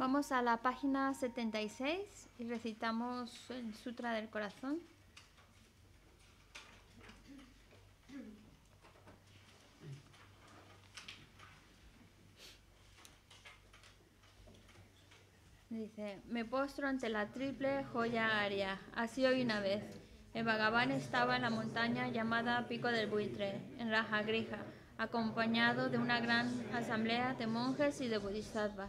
Vamos a la página 76 y recitamos el Sutra del Corazón. Dice, me postro ante la triple joya aria. Así hoy una vez. El Bhagavan estaba en la montaña llamada Pico del Buitre, en Raja Grija, acompañado de una gran asamblea de monjes y de bodhisattvas.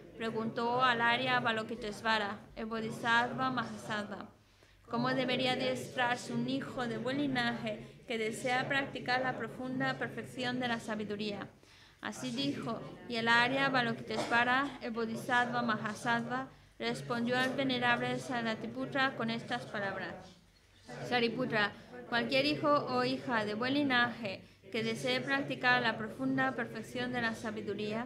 preguntó al área Balokitesvara, el Bodhisattva Mahasattva, cómo debería adiestrarse un hijo de buen linaje que desea practicar la profunda perfección de la sabiduría. Así dijo, y el área Balokitesvara, el Bodhisattva Mahasattva, respondió al venerable Sariputra con estas palabras. Sariputra, cualquier hijo o hija de buen linaje que desee practicar la profunda perfección de la sabiduría,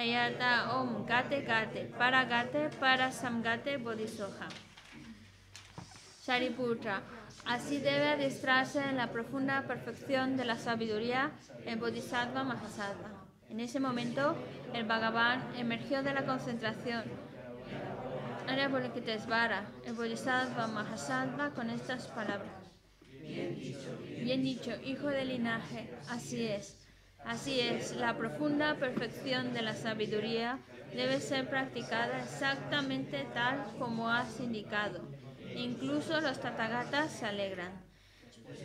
Tayata Om Gate Gate para samgate Bodhisoja. Shariputra. Así debe adiestrarse en la profunda perfección de la sabiduría el Bodhisattva Mahasattva. En ese momento, el Bhagavan emergió de la concentración. El Bodhisattva Mahasattva con estas palabras. Bien dicho, hijo del linaje, así es. Así es, la profunda perfección de la sabiduría debe ser practicada exactamente tal como has indicado. Incluso los tatagatas se alegran.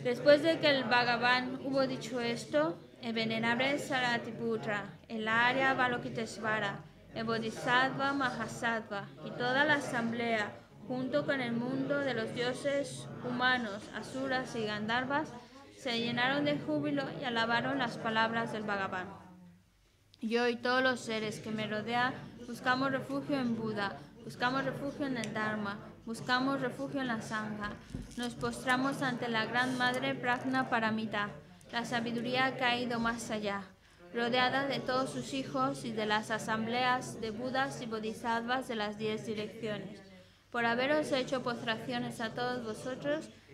Después de que el Bhagavan hubo dicho esto, el venerable Saratiputra, el Arya Balokitesvara, el Bodhisattva Mahasattva y toda la asamblea, junto con el mundo de los dioses humanos, asuras y gandharvas, se llenaron de júbilo y alabaron las palabras del Bhagavan. Yo y todos los seres que me rodean buscamos refugio en Buda, buscamos refugio en el Dharma, buscamos refugio en la Sangha. Nos postramos ante la Gran Madre Pragna Paramita. La sabiduría ha caído más allá, rodeada de todos sus hijos y de las asambleas de Budas y Bodhisattvas de las diez direcciones. Por haberos hecho postraciones a todos vosotros,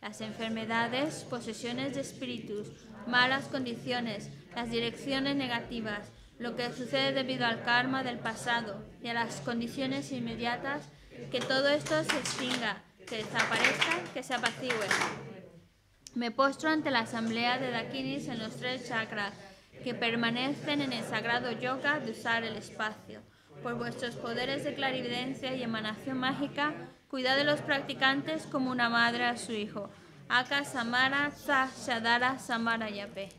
las enfermedades, posesiones de espíritus, malas condiciones, las direcciones negativas, lo que sucede debido al karma del pasado y a las condiciones inmediatas, que todo esto se extinga, que desaparezca, que se apacigüe. Me postro ante la asamblea de Dakinis en los tres chakras que permanecen en el sagrado yoga de usar el espacio. Por vuestros poderes de clarividencia y emanación mágica, Cuida de los practicantes como una madre a su hijo. Aka Samara Shadara Samara Yape.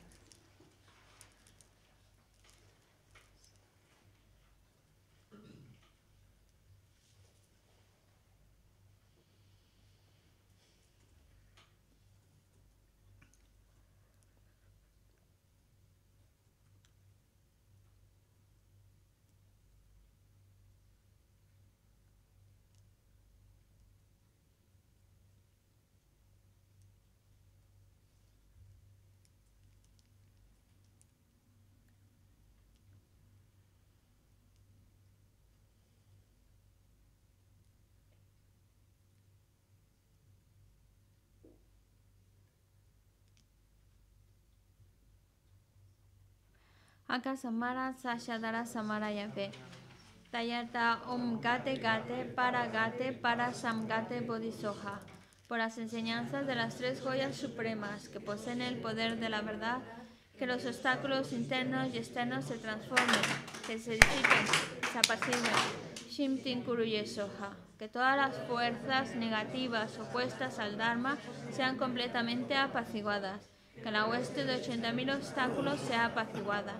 Aka Samara Sashadara Samara Yafe. Tayata Om Gate Gate Para Gate Para Samgate Bodhisoha. Por las enseñanzas de las tres joyas supremas que poseen el poder de la verdad, que los obstáculos internos y externos se transformen, que se disipen, se apaciguen. Shimtin Soja Que todas las fuerzas negativas opuestas al Dharma sean completamente apaciguadas. Que la hueste de 80.000 obstáculos sea apaciguada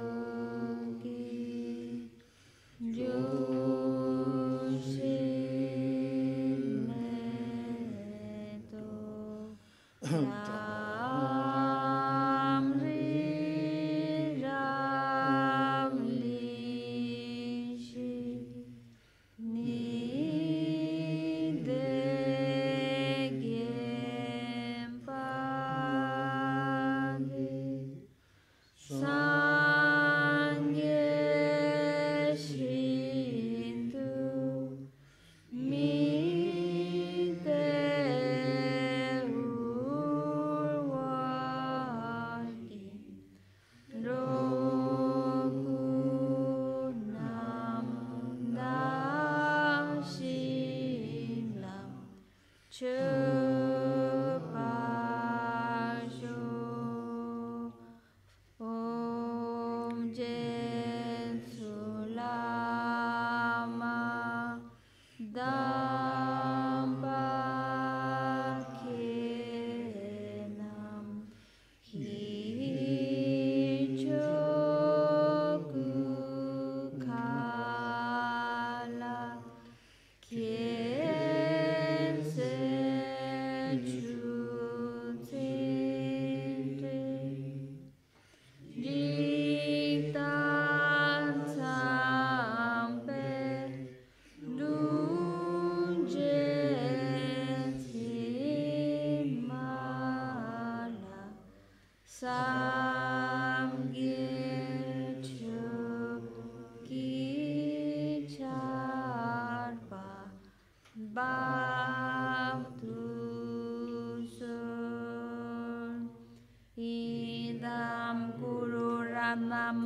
Amen.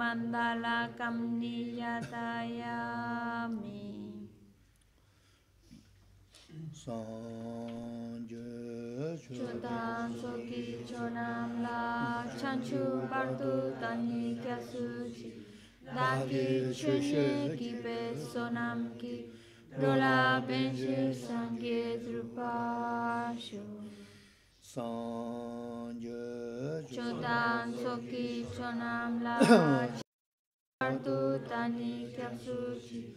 mandala kamniyatayami. Sanje chutan soki chonam la chanchu bartu tani kyasuchi Daki chushe ki pesonam ki Dola benshi sangye drupashu Sanje Sudan Soki Chonam La Ardu Tani Kapsuchi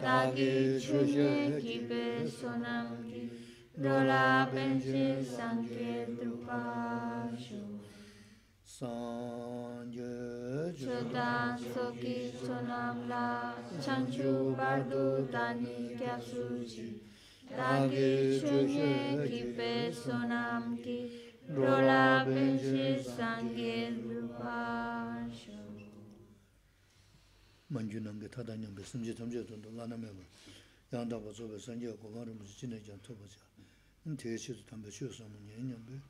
Dagi Chuje Kibe Sonam Ki Dola Benji Sanke Drupashu Sanje Sudan Soki Chonam La Chanchu Bardu Tani Kapsuchi Dagi Chuje Kibe Sonam Ki Rola Benche Sangye Rupa Sho Manju Nange Tata Nyambe Sumje Tamje Tondo Lana Melo Yanda Ba Zobe Sangye Komaru Muzi Chine Jan Toba Cha Nte Che Tu Tambe Shio Samu Nye Nyambe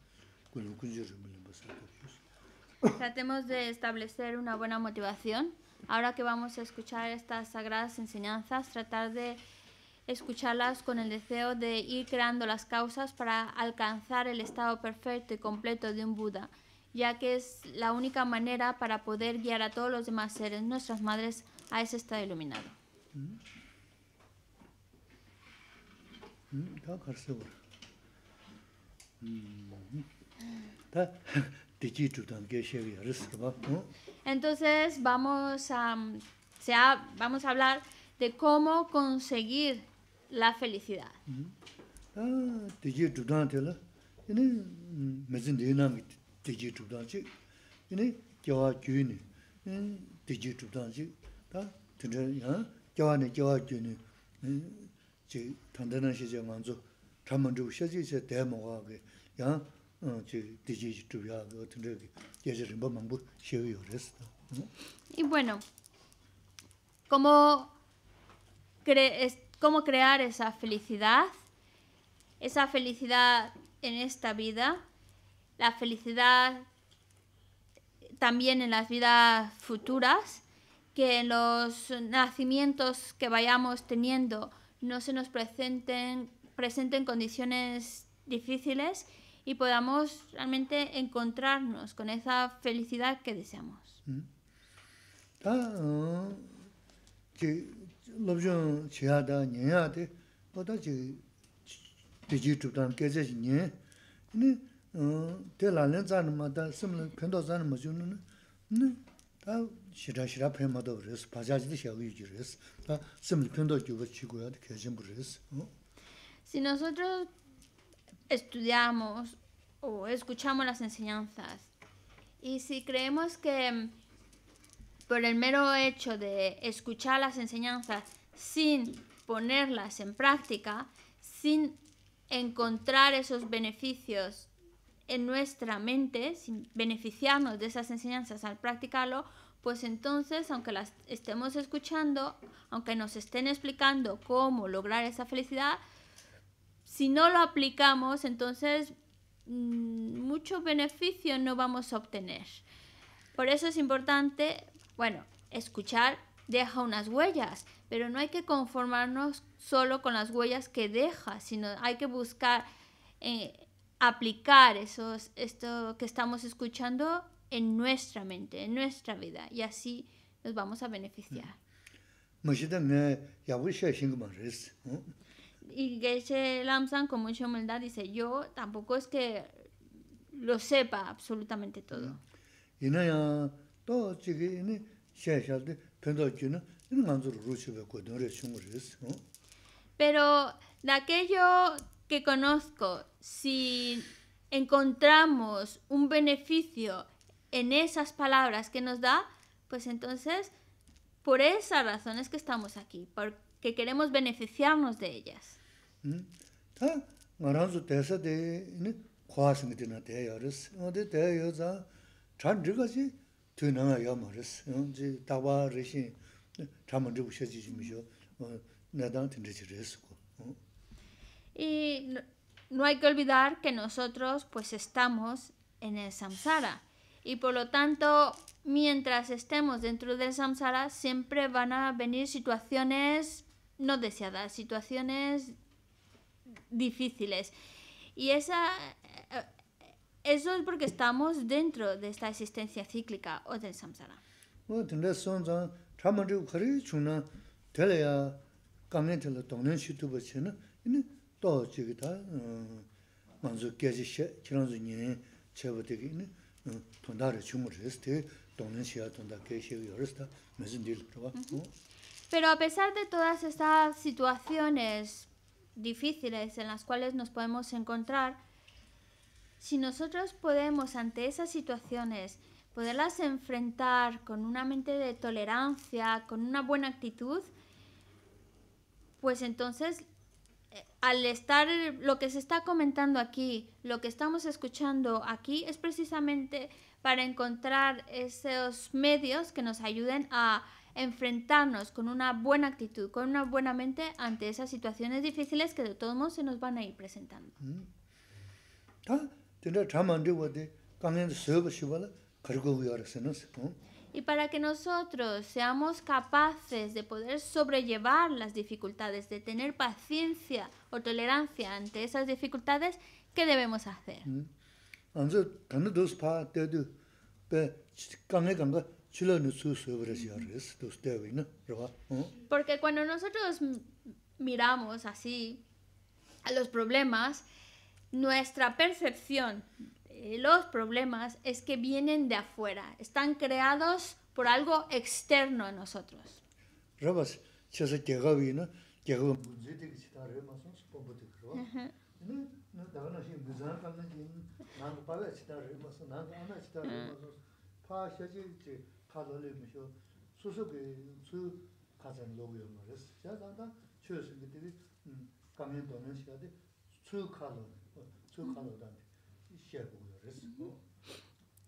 Kulu Kunje Rumile Basa Tratemos de establecer una buena motivación. Ahora que vamos a escuchar estas sagradas enseñanzas, tratar de escucharlas con el deseo de ir creando las causas para alcanzar el estado perfecto y completo de un Buda, ya que es la única manera para poder guiar a todos los demás seres, nuestras madres, a ese estado iluminado. Mm, Entonces vamos a, mm, vamos a hablar de cómo conseguir la felicidad. Y bueno, como cómo crear esa felicidad, esa felicidad en esta vida, la felicidad también en las vidas futuras, que los nacimientos que vayamos teniendo no se nos presenten, presenten condiciones difíciles y podamos realmente encontrarnos con esa felicidad que deseamos. Ah, que lobzhung chiya da nyaya de bada chi deji chubdan geze chi nyaya ini te lalen zani ma da simla pendo zani ma zhunu ini da shira shira pen ma do res, pajaji de xiao yu res, da simla pendo gyubar chi guya de kejin bu res. Si nosotros estudiamos o escuchamos las enseñanzas y si creemos que por el mero hecho de escuchar las enseñanzas sin ponerlas en práctica, sin encontrar esos beneficios en nuestra mente, sin beneficiarnos de esas enseñanzas al practicarlo, pues entonces, aunque las estemos escuchando, aunque nos estén explicando cómo lograr esa felicidad, si no lo aplicamos, entonces mm, muchos beneficios no vamos a obtener. Por eso es importante bueno, escuchar deja unas huellas, pero no hay que conformarnos solo con las huellas que deja, sino hay que buscar eh, aplicar esos, esto que estamos escuchando en nuestra mente, en nuestra vida, y así nos vamos a beneficiar. Mm. Eh, y Geshe Lamsan con mucha humildad dice, yo tampoco es que lo sepa absolutamente todo. Mm. Y no pero de aquello que conozco si encontramos un beneficio en esas palabras que nos da pues entonces por esas razones que estamos aquí porque queremos beneficiarnos de ellas ¿Mm? de y no hay que olvidar que nosotros pues estamos en el samsara y por lo tanto mientras estemos dentro del samsara siempre van a venir situaciones no deseadas, situaciones difíciles y esa eso es porque estamos dentro de esta existencia cíclica o del samsara. Pero a pesar de todas estas situaciones difíciles en las cuales nos podemos encontrar, si nosotros podemos ante esas situaciones poderlas enfrentar con una mente de tolerancia, con una buena actitud, pues entonces eh, al estar lo que se está comentando aquí, lo que estamos escuchando aquí, es precisamente para encontrar esos medios que nos ayuden a enfrentarnos con una buena actitud, con una buena mente ante esas situaciones difíciles que de todos modos se nos van a ir presentando. Mm. Ah, y para que nosotros seamos capaces de poder sobrellevar las dificultades, de tener paciencia o tolerancia ante esas dificultades, ¿qué debemos hacer? Porque cuando nosotros miramos así a los problemas, nuestra percepción los problemas es que vienen de afuera, están creados por algo externo a nosotros.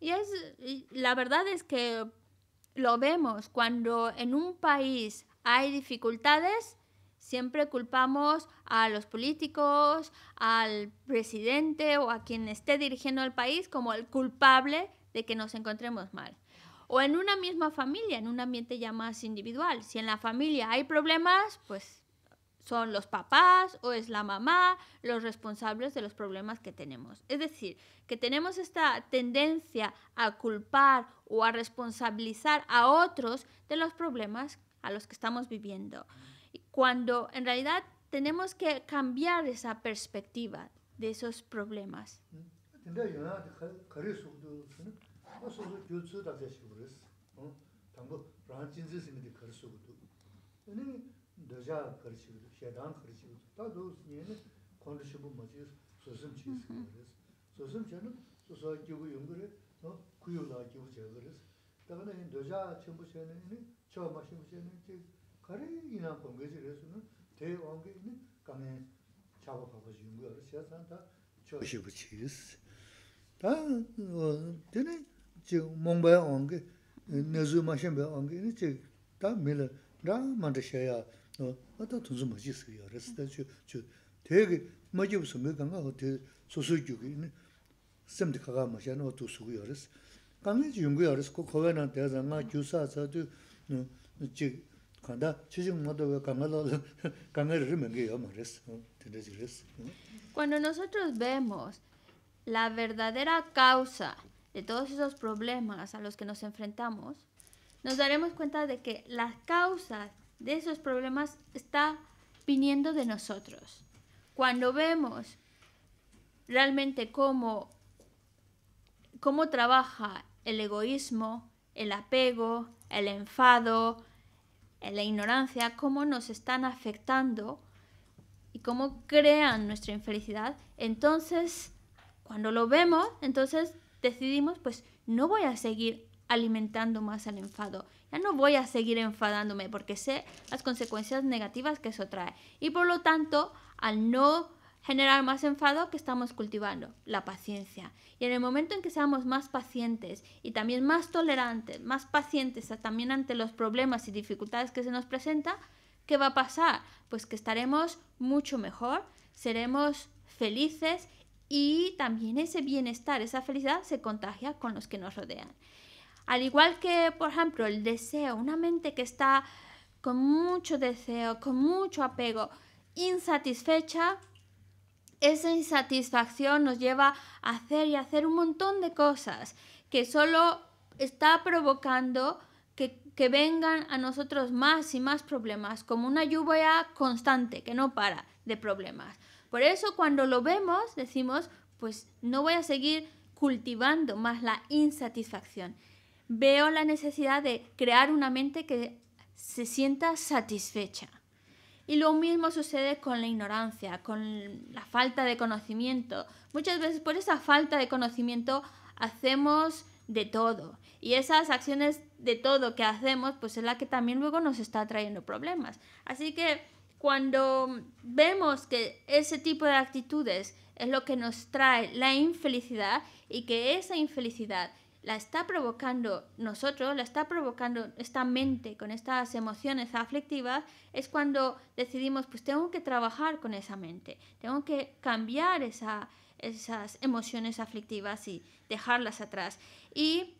Y es, la verdad es que lo vemos cuando en un país hay dificultades, siempre culpamos a los políticos, al presidente o a quien esté dirigiendo el país como el culpable de que nos encontremos mal. O en una misma familia, en un ambiente ya más individual. Si en la familia hay problemas, pues son los papás o es la mamá los responsables de los problemas que tenemos. Es decir, que tenemos esta tendencia a culpar o a responsabilizar a otros de los problemas a los que estamos viviendo. Cuando en realidad tenemos que cambiar esa perspectiva de esos problemas. dāzhā kharchīgadu, shēdān kharchīgadu, tā dōs nīyāni kondishibu mācīs, sūsīm chīs kārīs. Sūsīm chīnu, sūsā kīgu yungurī, kuyū lā kīgu chāgirīs. Tā gā nā yīn dāzhā chīmbu chēni, chō māshīmbu chēni, chī kārī yīnā pōngēchī rēsū nā, tē wāngi yīni kāngi chāba pāpaśi yungurī, shēsān tā chō shību Cuando nosotros vemos la verdadera causa de todos esos problemas a los que nos enfrentamos, nos daremos cuenta de que las causas de esos problemas está viniendo de nosotros. Cuando vemos realmente cómo, cómo trabaja el egoísmo, el apego, el enfado, la ignorancia, cómo nos están afectando y cómo crean nuestra infelicidad, entonces, cuando lo vemos, entonces decidimos, pues no voy a seguir alimentando más el enfado. Ya no voy a seguir enfadándome porque sé las consecuencias negativas que eso trae. Y por lo tanto, al no generar más enfado, que estamos cultivando? La paciencia. Y en el momento en que seamos más pacientes y también más tolerantes, más pacientes también ante los problemas y dificultades que se nos presenta, ¿qué va a pasar? Pues que estaremos mucho mejor, seremos felices y también ese bienestar, esa felicidad se contagia con los que nos rodean. Al igual que, por ejemplo, el deseo, una mente que está con mucho deseo, con mucho apego, insatisfecha, esa insatisfacción nos lleva a hacer y hacer un montón de cosas que solo está provocando que, vengan a nosotros más y más problemas, como una lluvia constante que no para de problemas. Por eso cuando lo vemos decimos, pues no voy a seguir cultivando más la insatisfacción veo la necesidad de crear una mente que se sienta satisfecha. Y lo mismo sucede con la ignorancia, con la falta de conocimiento. Muchas veces por esa falta de conocimiento hacemos de todo. Y esas acciones de todo que hacemos, pues es la que también luego nos está trayendo problemas. Así que cuando vemos que ese tipo de actitudes es lo que nos trae la infelicidad y que esa infelicidad la está provocando nosotros, la está provocando esta mente con estas emociones aflictivas, es cuando decidimos, pues tengo que trabajar con esa mente, tengo que cambiar esa, esas emociones aflictivas y dejarlas atrás. Y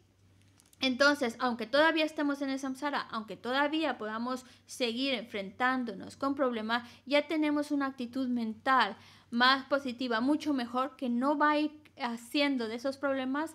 entonces, aunque todavía estemos en el samsara, aunque todavía podamos seguir enfrentándonos con problemas, ya tenemos una actitud mental más positiva, mucho mejor, que no va a ir haciendo de esos problemas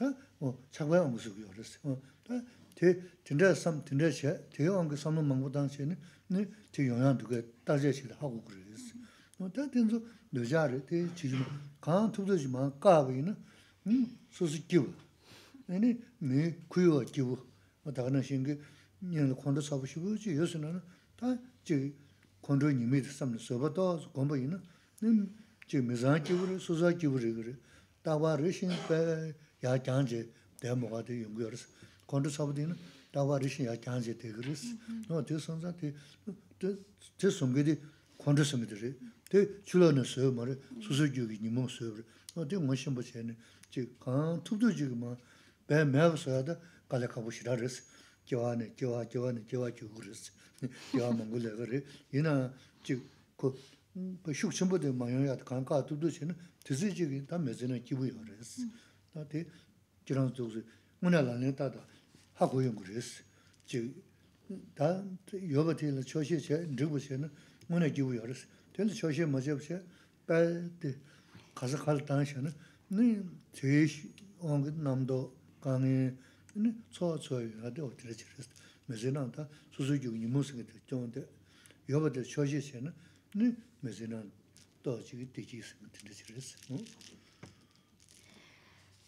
다 뭐, 창고야 무슨 어렸어. 어, 진짜 삼, 진짜 제, 대형한 그 삼는 망고 당시에는, 네, 대 영향 두게 따져야지 하고 그랬어. 어, 다 된소, 여자를, 대, 지금, 강한 투도지만, 까비는, 음, 소수 아니, 네, 구요와 기우. 뭐, 다가는 신기, 년을 콘도 사보시고, 지, 요새는, 다, 지, 콘도 님이 삼는 서버도, 공부이는, 네, 지, 미장 기우를, 소자 기우를, 그래. 다와르신 배, 야 장제 대 뭐가 돼 연구여서 건도 사부디는 다바리시 야 장제 돼 그랬어 너 대선자 대대 송기디 건도 송기들이 대 줄어는 소 말에 수수교기 님모 소를 어디 멋신 보세요 지 강투도 지금 배 매서야다 갈아가보시라랬어 교환에 교환 교환에 교환 주고 그랬어 교환 몽골에 그래 이나 즉그 그 슈크 첨부대 망연야 간가 두두시는 드시지기 다 매제는 기부여 tā tī jirāng dzūg 따다 mūnyā 연구리스 lāng tā tā hā gu yung gu rī sī, jī tā yōba tī lā chōshī chē, rīg bu chē nā mūnyā jī bu yā rī sī, tī lā chōshī ma chē bu chē, bā tī khāsa khā lā tāng tī nī tī tī nā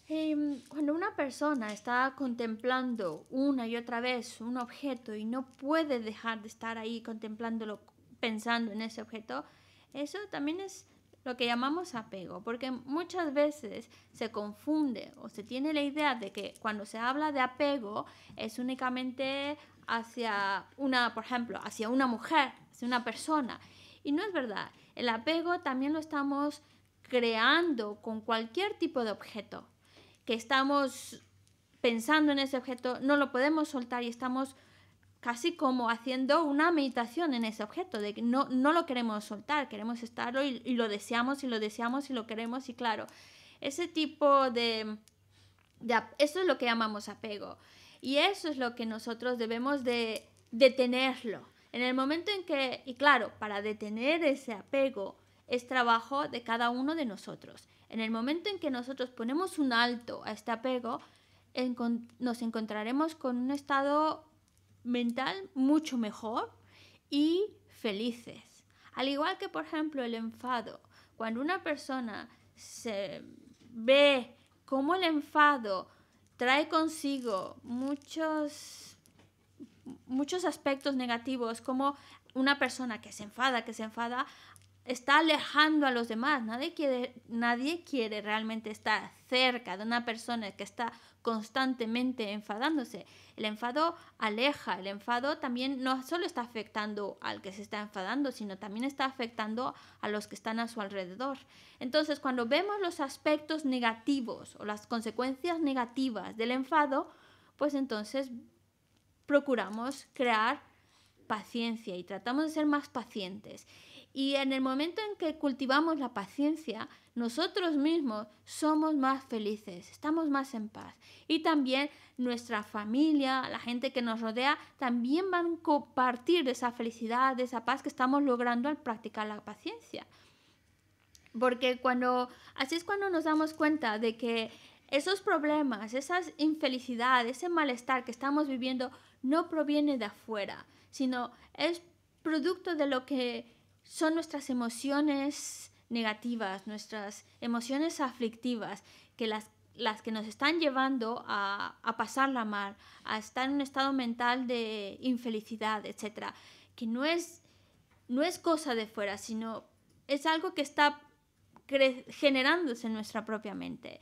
Em, cuando una persona está contemplando una y otra vez un objeto y no puede dejar de estar ahí contemplándolo, pensando en ese objeto, eso también es lo que llamamos apego, porque muchas veces se confunde o se tiene la idea de que cuando se habla de apego es únicamente hacia una, por ejemplo, hacia una mujer, hacia una persona. Y no es verdad. El apego también lo estamos creando con cualquier tipo de objeto que estamos pensando en ese objeto, no lo podemos soltar y estamos casi como haciendo una meditación en ese objeto, de que no, no lo queremos soltar, queremos estarlo y, lo deseamos y lo deseamos y lo queremos y claro, ese tipo de, de... Eso es lo que llamamos apego y eso es lo que nosotros debemos de detenerlo. En el momento en que, y claro, para detener ese apego es trabajo de cada uno de nosotros. En el momento en que nosotros ponemos un alto a este apego, nos encontraremos con un estado mental mucho mejor y felices. Al igual que, por ejemplo, el enfado. Cuando una persona se ve cómo el enfado trae consigo muchos, muchos aspectos negativos, como una persona que se enfada, que se enfada, está alejando a los demás. Nadie quiere, nadie quiere realmente estar cerca de una persona que está constantemente enfadándose. El enfado aleja, el enfado también no solo está afectando al que se está enfadando, sino también está afectando a los que están a su alrededor. Entonces, cuando vemos los aspectos negativos o las consecuencias negativas del enfado, pues entonces procuramos crear paciencia y tratamos de ser más pacientes. Y en el momento en que cultivamos la paciencia, nosotros mismos somos más felices, estamos más en paz. Y también nuestra familia, la gente que nos rodea, también van a compartir esa felicidad, esa paz que estamos logrando al practicar la paciencia. Porque cuando, así es cuando nos damos cuenta de que esos problemas, esas infelicidades, ese malestar que estamos viviendo no proviene de afuera, sino es producto de lo que son nuestras emociones negativas, nuestras emociones aflictivas, que las, que nos están llevando a, pasar la mar, a estar en un estado mental de infelicidad, etc. Que no es, cosa de fuera, sino es algo que está generándose en nuestra propia mente.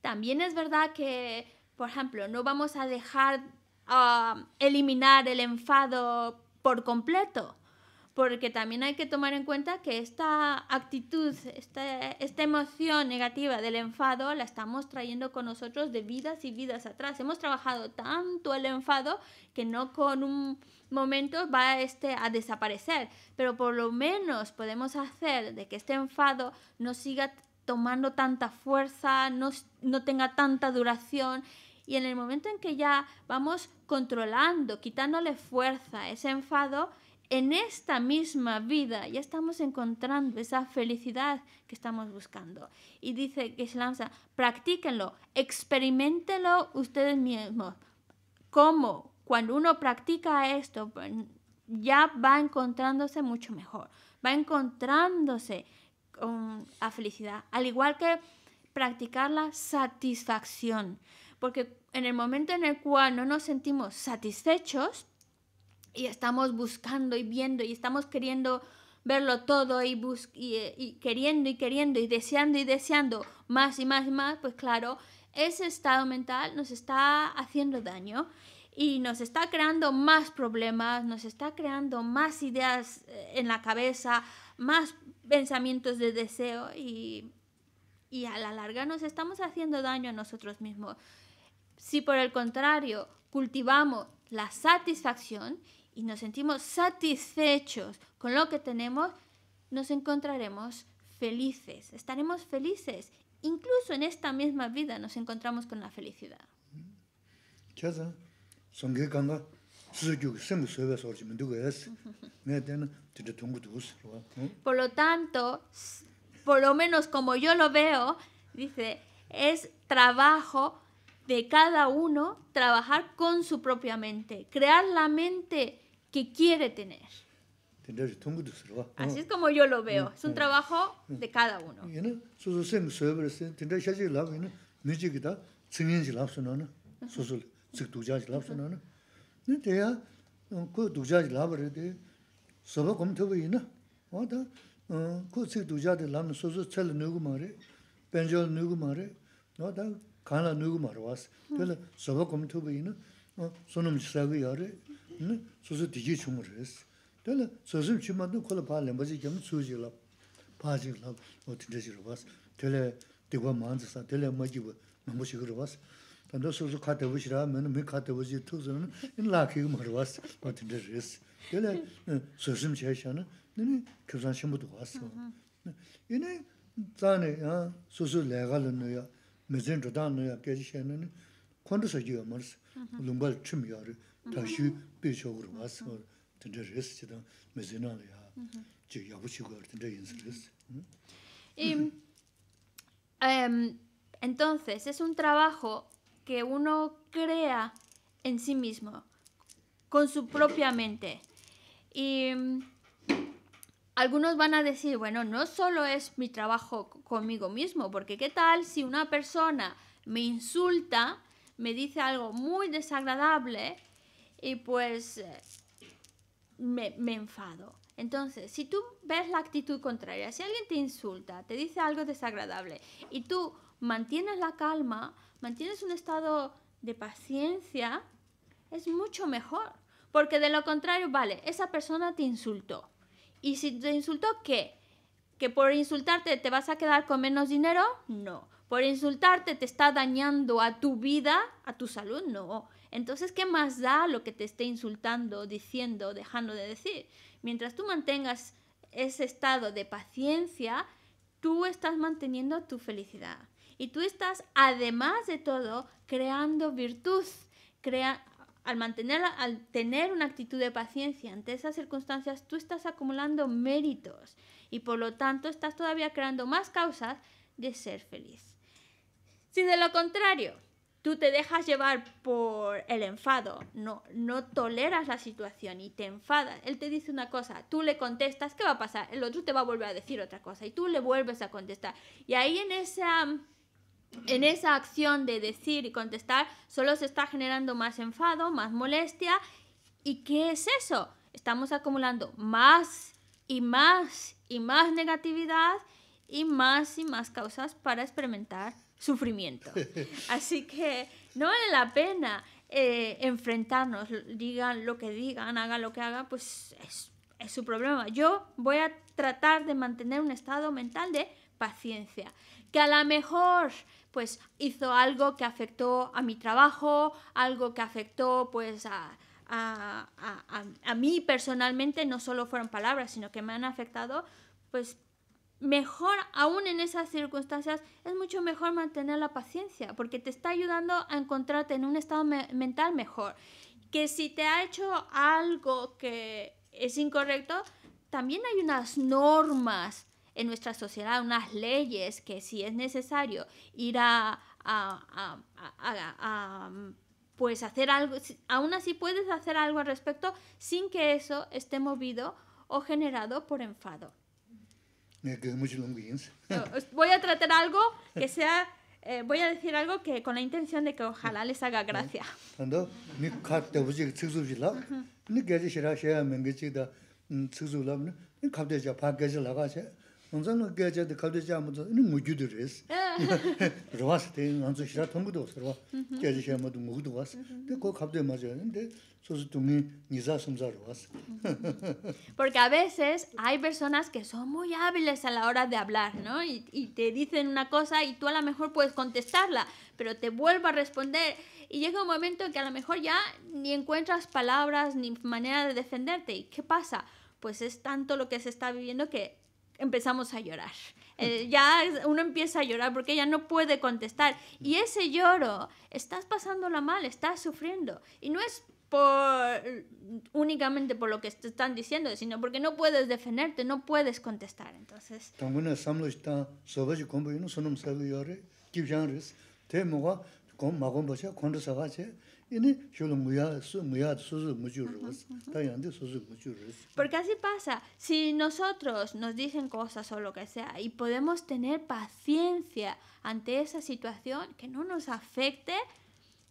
También es verdad que, por ejemplo, no vamos a dejar ah, eliminar el enfado por completo, porque también hay que tomar en cuenta que esta actitud, esta, emoción negativa del enfado la estamos trayendo con nosotros de vidas y vidas atrás. Hemos trabajado tanto el enfado que no con un momento va este a desaparecer, pero por lo menos podemos hacer de que este enfado no siga tomando tanta fuerza, no, no tenga tanta duración y en el momento en que ya vamos controlando, quitándole fuerza a ese enfado, en esta misma vida ya estamos encontrando esa felicidad que estamos buscando. Y dice que se lanza, practíquenlo, experimentenlo ustedes mismos. ¿Cómo? Cuando uno practica esto, pues, ya va encontrándose mucho mejor, va encontrándose con a felicidad. Al igual que practicar la satisfacción, porque en el momento en el cual no nos sentimos satisfechos, y estamos buscando y viendo y estamos queriendo verlo todo y, eh, y, queriendo y queriendo y deseando y deseando más y más y más, pues claro, ese estado mental nos está haciendo daño y nos está creando más problemas, nos está creando más ideas eh, en la cabeza, más pensamientos de deseo y, y a la larga nos estamos haciendo daño a nosotros mismos. Si por el contrario cultivamos la satisfacción y nos sentimos satisfechos con lo que tenemos, nos encontraremos felices, estaremos felices. Incluso en esta misma vida nos encontramos con la felicidad. Por lo tanto, por lo menos como yo lo veo, dice, es trabajo de cada uno trabajar con su propia mente, crear la mente que quiere tener. Así es como yo lo mm, veo. Es un mm, trabajo mm. de cada uno. 네 소소 디지 춤으로스 되나 소소 춤만도 콜라 발레 뭐지 겸 수지라 바지라 어디데지로 봤어 되레 되고 만자사 되레 뭐지고 뭐지 그러 봤어 근데 소소 카드 보시라 하면 메 카드 보지 투서는 인 라키 말 봤어 어디데지스 되레 소소 제시하는 네 그런 신부도 왔어 얘네 자네 아 소소 레가르노야 메젠 조단노야 계시하는 콘도서지요 말스 룸발 춤이야르 entonces es un trabajo que uno crea en sí mismo con su propia mente y mm, algunos van a decir bueno no solo es mi trabajo conmigo mismo porque qué tal si una persona me insulta me dice algo muy desagradable y pues eh, me, enfado. Entonces, si tú ves la actitud contraria, si alguien te insulta, te dice algo desagradable y tú mantienes la calma, mantienes un estado de paciencia, es mucho mejor. Porque de lo contrario, vale, esa persona te insultó. Y si te insultó, ¿qué? ¿Que por insultarte te vas a quedar con menos dinero? No. ¿Por insultarte te está dañando a tu vida, a tu salud? No. Entonces, ¿qué más da lo que te esté insultando, diciendo, dejando de decir? Mientras tú mantengas ese estado de paciencia, tú estás manteniendo tu felicidad. Y tú estás, además de todo, creando virtud. al, al tener una actitud de paciencia ante esas circunstancias, tú estás acumulando méritos y por lo tanto estás todavía creando más causas de ser feliz. Si de lo contrario, Tú te dejas llevar por el enfado, no, no toleras la situación y te enfadas. Él te dice una cosa, tú le contestas, ¿qué va a pasar? El otro te va a volver a decir otra cosa y tú le vuelves a contestar. Y ahí en esa, en esa acción de decir y contestar solo se está generando más enfado, más molestia. ¿Y qué es eso? Estamos acumulando más y más y más negatividad y más y más causas para experimentar sufrimiento. Así que no vale la pena eh, enfrentarnos, digan lo que digan, hagan lo que hagan, pues es, su problema. Yo voy a tratar de mantener un estado mental de paciencia, que a lo mejor pues hizo algo que afectó a mi trabajo, algo que afectó pues a, a, mí personalmente no solo fueron palabras, sino que me han afectado, pues mejor aún en esas circunstancias, es mucho mejor mantener la paciencia, porque te está ayudando a encontrarte en un estado mental mejor. Que si te ha hecho algo que es incorrecto, también hay unas normas en nuestra sociedad, unas leyes que si es necesario ir a, a pues hacer algo, aún así puedes hacer algo al respecto sin que eso esté movido o generado por enfado. Voy a tratar algo que sea, eh, voy a decir algo que con la intención de que ojalá les haga gracia. Porque a veces hay personas que son muy hábiles a la hora de hablar, ¿no? Y, te dicen una cosa y tú a lo mejor puedes contestarla, pero te vuelvo a responder. Y llega un momento en que a lo mejor ya ni encuentras palabras ni manera de defenderte. ¿Y qué pasa? Pues es tanto lo que se está viviendo que empezamos a llorar. Eh, ya uno empieza a llorar porque ya no puede contestar. Y ese lloro, estás pasándola mal, estás sufriendo. Y no es por, únicamente por lo que te están diciendo, sino porque no puedes defenderte, no puedes contestar. Entonces. Porque así pasa, si nosotros nos dicen cosas o lo que sea y podemos tener paciencia ante esa situación que no nos afecte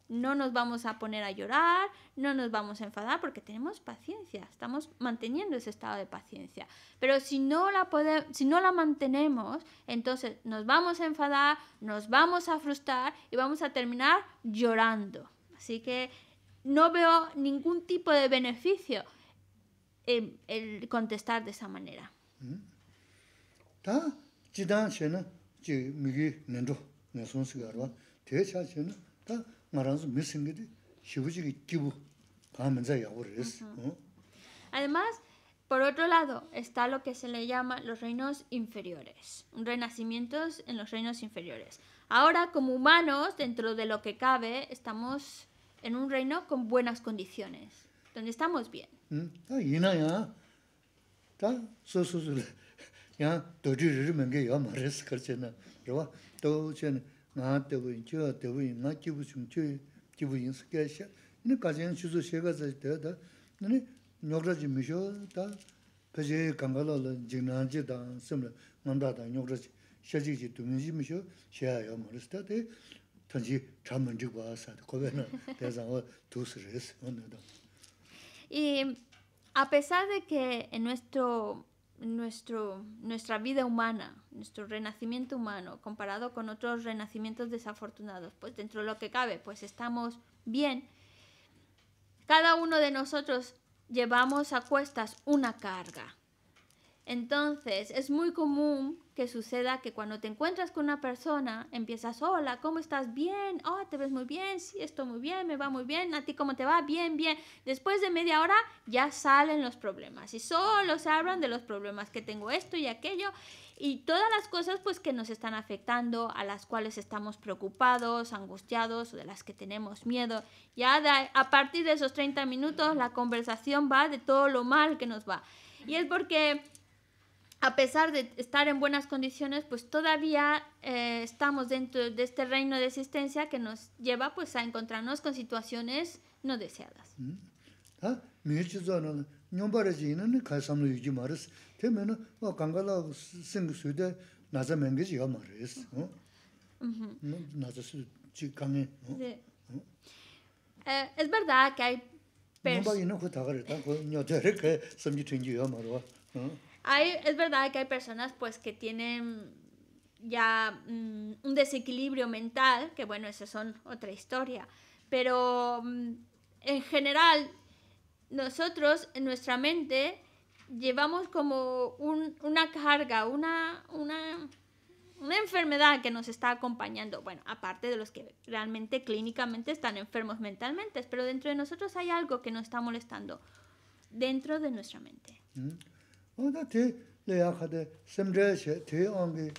no nos vamos a poner a llorar, no nos vamos a enfadar porque tenemos paciencia, estamos manteniendo ese estado de paciencia. Pero si no la, podemos, si no la mantenemos, entonces nos vamos a enfadar, nos vamos a frustrar y vamos a terminar llorando. Así que no veo ningún tipo de beneficio en el contestar de esa manera. Mm. Además, por otro lado, está lo que se le llama los reinos inferiores, renacimientos en los reinos inferiores. Ahora, como humanos, dentro de lo que cabe, estamos en un reino con buenas condiciones, donde estamos bien. ngā tewa yin, chewa tewa yin, ngā jibu shung, chewa jibu yin si kaya xia. Yini kaxi yin shizu shega zayi tewa da, yini nyokra ji misho da, pechi pesar de que en nuestro nuestro, nuestra vida humana, nuestro renacimiento humano, comparado con otros renacimientos desafortunados, pues dentro de lo que cabe, pues estamos bien. Cada uno de nosotros llevamos a cuestas una carga. Entonces, es muy común que suceda que cuando te encuentras con una persona, empiezas, hola, ¿cómo estás? Bien, oh, te ves muy bien, sí, esto muy bien, me va muy bien, a ti cómo te va, bien, bien. Después de media hora ya salen los problemas y solo se hablan de los problemas que tengo esto y aquello y todas las cosas pues que nos están afectando, a las cuales estamos preocupados, angustiados, o de las que tenemos miedo. Ya a partir de esos 30 minutos la conversación va de todo lo mal que nos va. Y es porque a pesar de estar en buenas condiciones, pues todavía eh, estamos dentro de este reino de existencia que nos lleva pues a encontrarnos con situaciones no deseadas. es verdad que hay es verdad que hay personas pues que tienen ya mm, un desequilibrio mental, que bueno, esas son otra historia, pero mm, en general nosotros en nuestra mente llevamos como una carga, una, una, una enfermedad que nos está acompañando, bueno, aparte de los que realmente clínicamente están enfermos mentalmente, pero dentro de nosotros hay algo que nos está molestando dentro de nuestra mente. Mm. 어다 티 레야카데 심드레셰 티 온게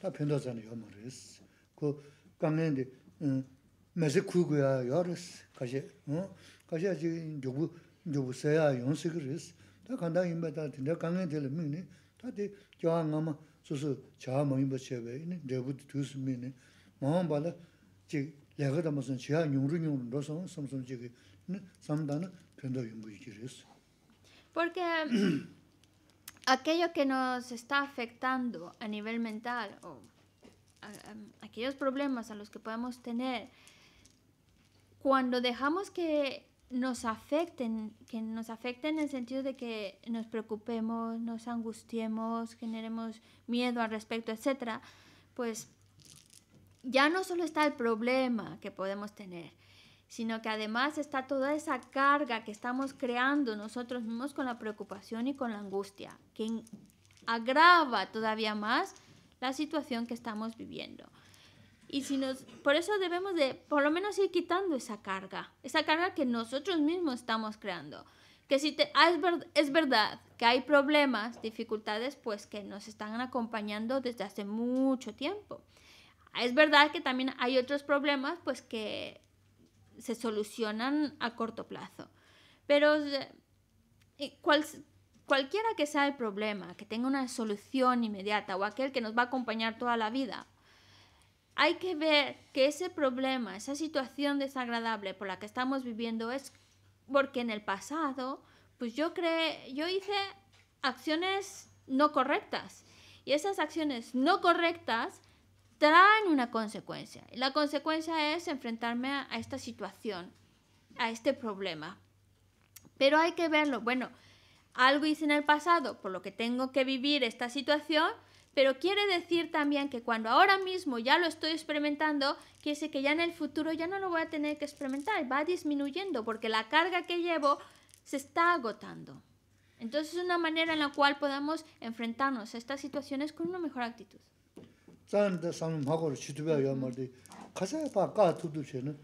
다 편도자니 요마레스 그 강엔데 메세 쿠구야 요레스 가시 어 가시 아지 요부 요부세야 다 간다 임바다 딘데 강엔 들미니 다데 교황마 소소 자마임바셰베 이네 레부드 투스미니 마음발아 지 레가다 무슨 지하 뇽르뇽르로서 섬섬지기 삼단은 변도 연구 Porque aquello que nos está afectando a nivel mental o aquellos problemas a los que podemos tener, cuando dejamos que nos afecten, que nos afecten en el sentido de que nos preocupemos, nos angustiemos, generemos miedo al respecto, etcétera, pues ya no solo está el problema que podemos tener, sino que además está toda esa carga que estamos creando nosotros mismos con la preocupación y con la angustia, que agrava todavía más la situación que estamos viviendo. Y si nos, por eso debemos de, por lo menos, ir quitando esa carga, esa carga que nosotros mismos estamos creando. Que si ah, es, es, verdad que hay problemas, dificultades, pues que nos están acompañando desde hace mucho tiempo. Es verdad que también hay otros problemas, pues que se solucionan a corto plazo. Pero eh, eh, cualquiera que sea el problema, que tenga una solución inmediata o aquel que nos va a acompañar toda la vida, hay que ver que ese problema, esa situación desagradable por la que estamos viviendo es porque en el pasado, pues yo creé, yo hice acciones no correctas. Y esas acciones no correctas traen una consecuencia. y La consecuencia es enfrentarme a, esta situación, a este problema. Pero hay que verlo, bueno, algo hice en el pasado, por lo que tengo que vivir esta situación, pero quiere decir también que cuando ahora mismo ya lo estoy experimentando, quiere decir que ya en el futuro ya no lo voy a tener que experimentar, va disminuyendo porque la carga que llevo se está agotando. Entonces una manera en la cual podamos enfrentarnos a estas situaciones con una mejor actitud. sahanbe tsannaag şitibyáa yámáard é Group leader Instructor Fah, khasaiakyá fáh kátůdam síá ござ byá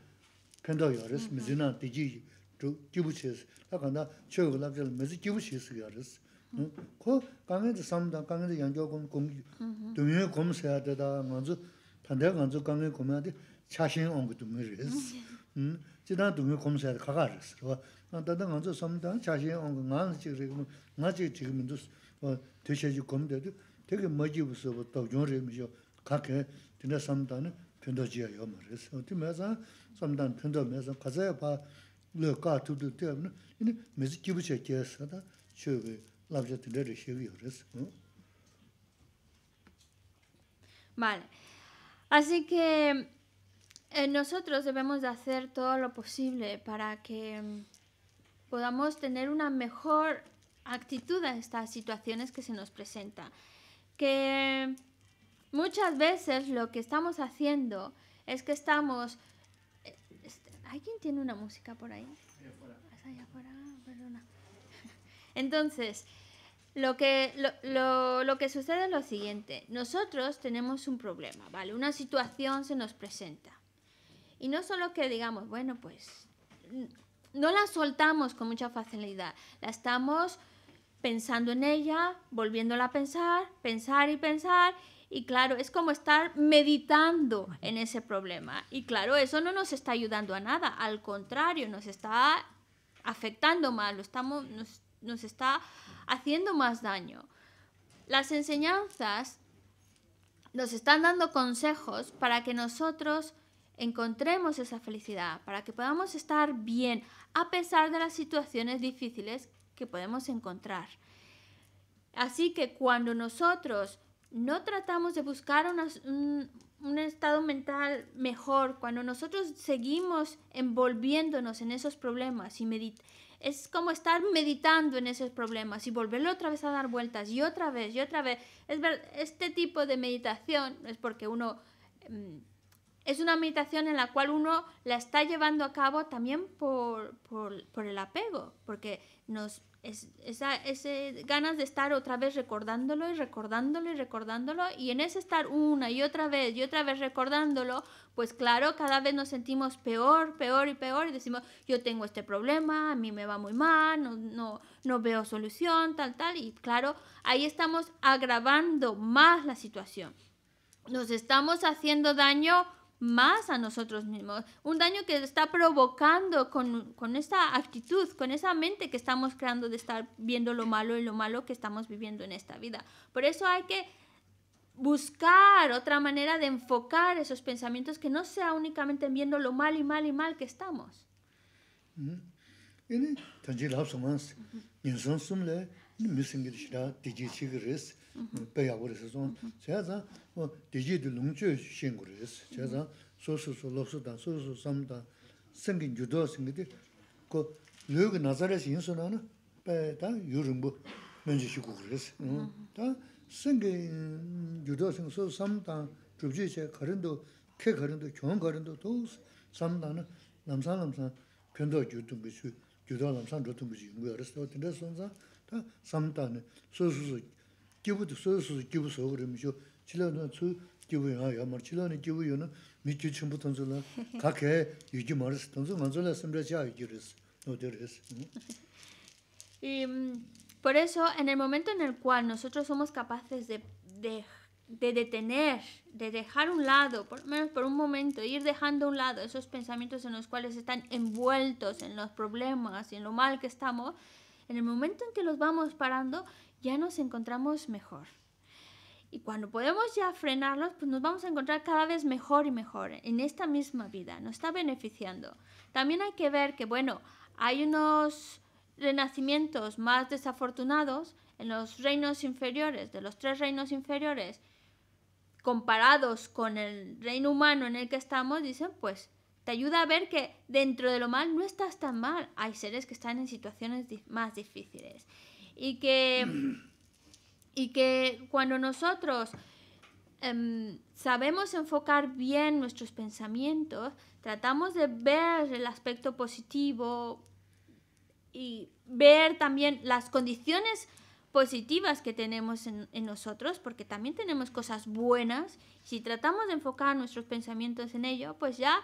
kantoá yág rat mentions myianan di rigi từyi dudiyé, cân cá Johann Labilir Bro Hmmm Rob hago p strikes against diyarh yes yá mí Walter brought this teaching from Sama Thugi ganga cháskán book dawná tinyé Moc sowé hu Latú. آant ao laskкі haumerhá checked que tinda samdaa ne pindo jiya yo ma res. Ti me zang samdaa pindo me zang kazaya pa le ka tudu te wana ini mezi kibu che kia sada che we labja tinda re res. Vale. Así que eh, nosotros debemos de hacer todo lo posible para que mm, podamos tener una mejor actitud a estas situaciones que se nos presentan. Que Muchas veces lo que estamos haciendo es que estamos... Eh, este, ¿Alguien tiene una música por ahí? Ah, Entonces, lo que, lo que sucede es lo siguiente. Nosotros tenemos un problema, ¿vale? Una situación se nos presenta. Y no solo que digamos, bueno, pues no la soltamos con mucha facilidad, la estamos pensando en ella, volviéndola a pensar, pensar y pensar, y claro, es como estar meditando en ese problema. Y claro, eso no nos está ayudando a nada, al contrario, nos está afectando más, estamos, nos, nos está haciendo más daño. Las enseñanzas nos están dando consejos para que nosotros encontremos esa felicidad, para que podamos estar bien a pesar de las situaciones difíciles que podemos encontrar. Así que cuando nosotros no tratamos de buscar un, estado mental mejor, cuando nosotros seguimos envolviéndonos en esos problemas y es como estar meditando en esos problemas y volverlo otra vez a dar vueltas y otra vez y otra vez. este tipo de meditación es porque uno mm, es una meditación en la cual uno la está llevando a cabo también por el apego, porque nos es, esa, ese ganas de estar otra vez recordándolo y recordándolo y recordándolo y en ese estar una y otra vez y otra vez recordándolo, pues claro, cada vez nos sentimos peor, peor y peor y decimos, yo tengo este problema, a mí me va muy mal, no, no, no veo solución, tal, tal, y claro, ahí estamos agravando más la situación. Nos estamos haciendo daño más a nosotros mismos, un daño que está provocando con, con, esta actitud, con esa mente que estamos creando de estar viendo lo malo y lo malo que estamos viviendo en esta vida. Por eso hay que buscar otra manera de enfocar esos pensamientos que no sea únicamente viendo lo mal y mal y mal que estamos. Mm-hmm. peiakwa reshizon, chea zang, dijii di lungchiyo shingwa reshiz, chea zang, soososoo, loososoo, soososoo, samudang, sengi ngiyodoo singi di, ko loo ki nazarayas yinsoona, pei taan yu rungbo menzi shikwa gwa mm. reshiz. taa, sengi ngiyodoo singi soososoo, samudang, chubzhii chea karindoo, ke karindoo, kyoong karindoo, toos, samudang naamsan naamsan, y por eso en el momento en el cual nosotros somos capaces de, de, de detener, de dejar un lado, por menos por un momento, ir dejando a un lado esos pensamientos en los cuales están envueltos en los problemas y en lo mal que estamos, en el momento en que los vamos parando, ya nos encontramos mejor. Y cuando podemos ya frenarlos, pues nos vamos a encontrar cada vez mejor y mejor en esta misma vida. Nos está beneficiando. También hay que ver que, bueno, hay unos renacimientos más desafortunados en los reinos inferiores, de los tres reinos inferiores, comparados con el reino humano en el que estamos, dicen, pues te ayuda a ver que dentro de lo mal no estás tan mal. Hay seres que están en situaciones más difíciles y que, y que cuando nosotros em, sabemos enfocar bien nuestros pensamientos, tratamos de ver el aspecto positivo y ver también las condiciones positivas que tenemos en, nosotros, porque también tenemos cosas buenas. Si tratamos de enfocar nuestros pensamientos en ello, pues ya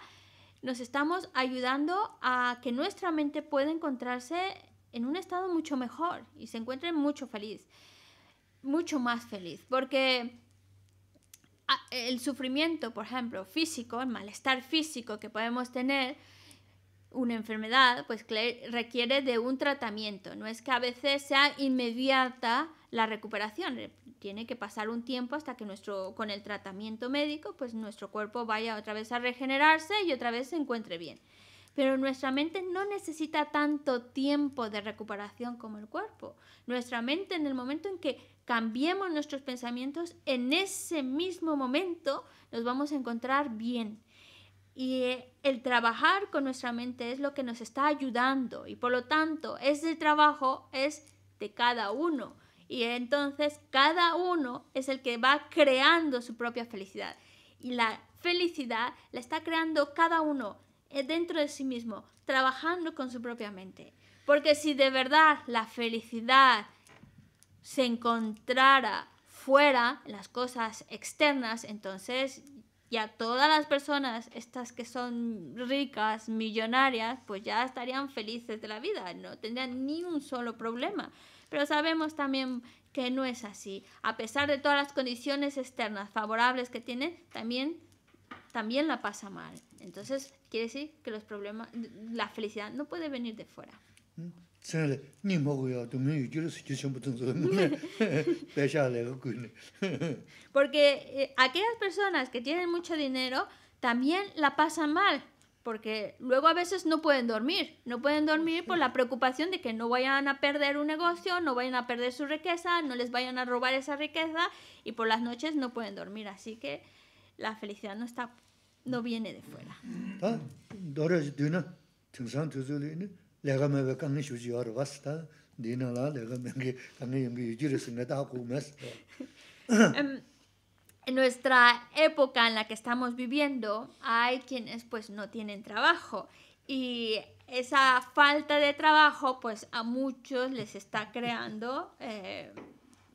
nos estamos ayudando a que nuestra mente pueda encontrarse en un estado mucho mejor y se encuentre mucho feliz, mucho más feliz, porque ah, el sufrimiento, por ejemplo, físico, el malestar físico que podemos tener, una enfermedad, pues requiere de un tratamiento. No es que a veces sea inmediata la recuperación, eh, tiene que pasar un tiempo hasta que nuestro, con el tratamiento médico, pues nuestro cuerpo vaya otra vez a regenerarse y otra vez se encuentre bien. Pero nuestra mente no necesita tanto tiempo de recuperación como el cuerpo. Nuestra mente en el momento en que cambiemos nuestros pensamientos, en ese mismo momento nos vamos a encontrar bien. Y eh, el trabajar con nuestra mente es lo que nos está ayudando y por lo tanto ese trabajo es de cada uno. Y entonces cada uno es el que va creando su propia felicidad. Y la felicidad la está creando cada uno eh, dentro de sí mismo, trabajando con su propia mente. Porque si de verdad la felicidad se encontrara fuera, las cosas externas, entonces ya todas las personas, estas que son ricas, millonarias, pues ya estarían felices de la vida, no tendrían ni un solo problema. Pero sabemos también que no es así. A pesar de todas las condiciones externas favorables que tienen, también también la pasa mal. Entonces, quiere decir que los problemas, la felicidad no puede venir de fuera. Porque eh, aquellas personas que tienen mucho dinero también la pasan mal, porque luego a veces no pueden dormir, no pueden dormir por la preocupación de que no vayan a perder un negocio, no vayan a perder su riqueza, no les vayan a robar esa riqueza y por las noches no pueden dormir. Así que la felicidad no está no viene de fuera. Em, en nuestra época en la que estamos viviendo hay quienes pues no tienen trabajo y esa falta de trabajo pues a muchos les está creando eh,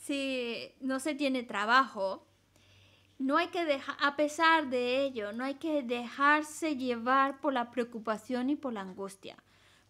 si no se tiene trabajo, no hay que dejar, a pesar de ello, no hay que dejarse llevar por la preocupación y por la angustia.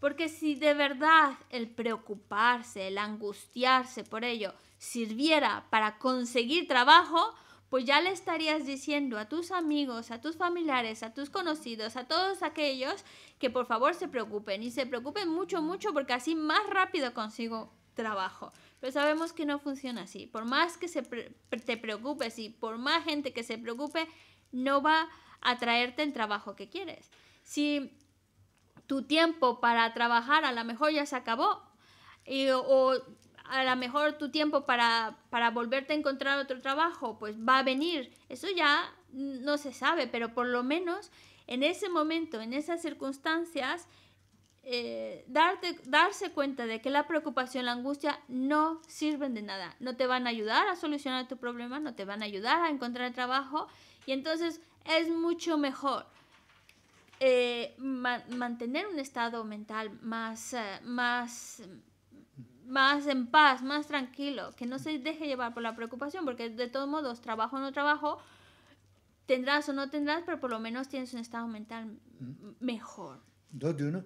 Porque si de verdad el preocuparse, el angustiarse por ello sirviera para conseguir trabajo, pues ya le estarías diciendo a tus amigos, a tus familiares, a tus conocidos, a todos aquellos que por favor se preocupen y se preocupen mucho, mucho porque así más rápido consigo trabajo. Pero sabemos que no funciona así. Por más que se te preocupes y por más gente que se preocupe, no va a traerte el trabajo que quieres. Si tu tiempo para trabajar a lo mejor ya se acabó y, o a lo mejor tu tiempo para, para volverte a encontrar otro trabajo, pues va a venir. Eso ya no se sabe, pero por lo menos en ese momento, en esas circunstancias, eh, darte, darse cuenta de que la preocupación, la angustia no sirven de nada, no te van a ayudar a solucionar tu problema, no te van a ayudar a encontrar trabajo y entonces es mucho mejor eh, mantener un estado mental más, eh, más, más en paz, más tranquilo, que no se deje llevar por la preocupación, porque de todos modos, trabajo o no trabajo, tendrás o no tendrás, pero por lo menos tienes un estado mental mm. mejor. uno?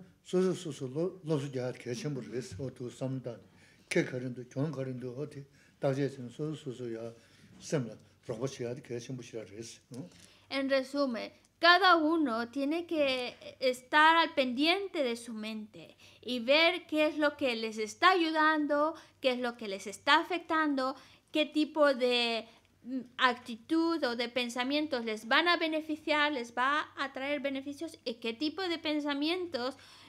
En resumen, cada uno tiene que estar al pendiente de su mente y ver qué es lo que les está ayudando, qué es lo que les está afectando, qué tipo de mm, actitud o de pensamientos les van a beneficiar, les va a traer beneficios y qué tipo de pensamientos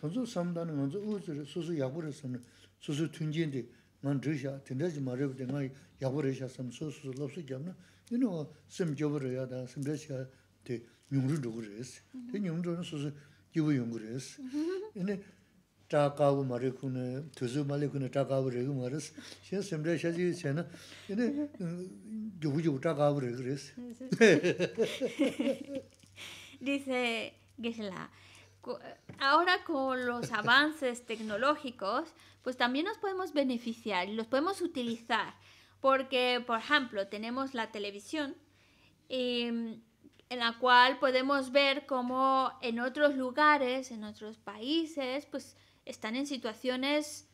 도주 삼단은 먼저 우주 수수 야구를 쓰는 수수 튕긴데 난 저셔 튕대지 말을 때 나이 야구를 해서 수수를 없이 잡나 이노 심 겨버려야다 심대셔 때 용을 두고 그랬어 때 용도 수수 기부 용을 했어 이네 타카우 마레쿠네 토즈 마레쿠네 타카우 레그 마레스 셰 셈레 샤지 세나 이네 조부조 타카우 게슬라 ahora con los avances tecnológicos, pues también nos podemos beneficiar y los podemos utilizar. Porque, por ejemplo, tenemos la televisión em, en la cual podemos ver cómo en otros lugares, en otros países, pues están en situaciones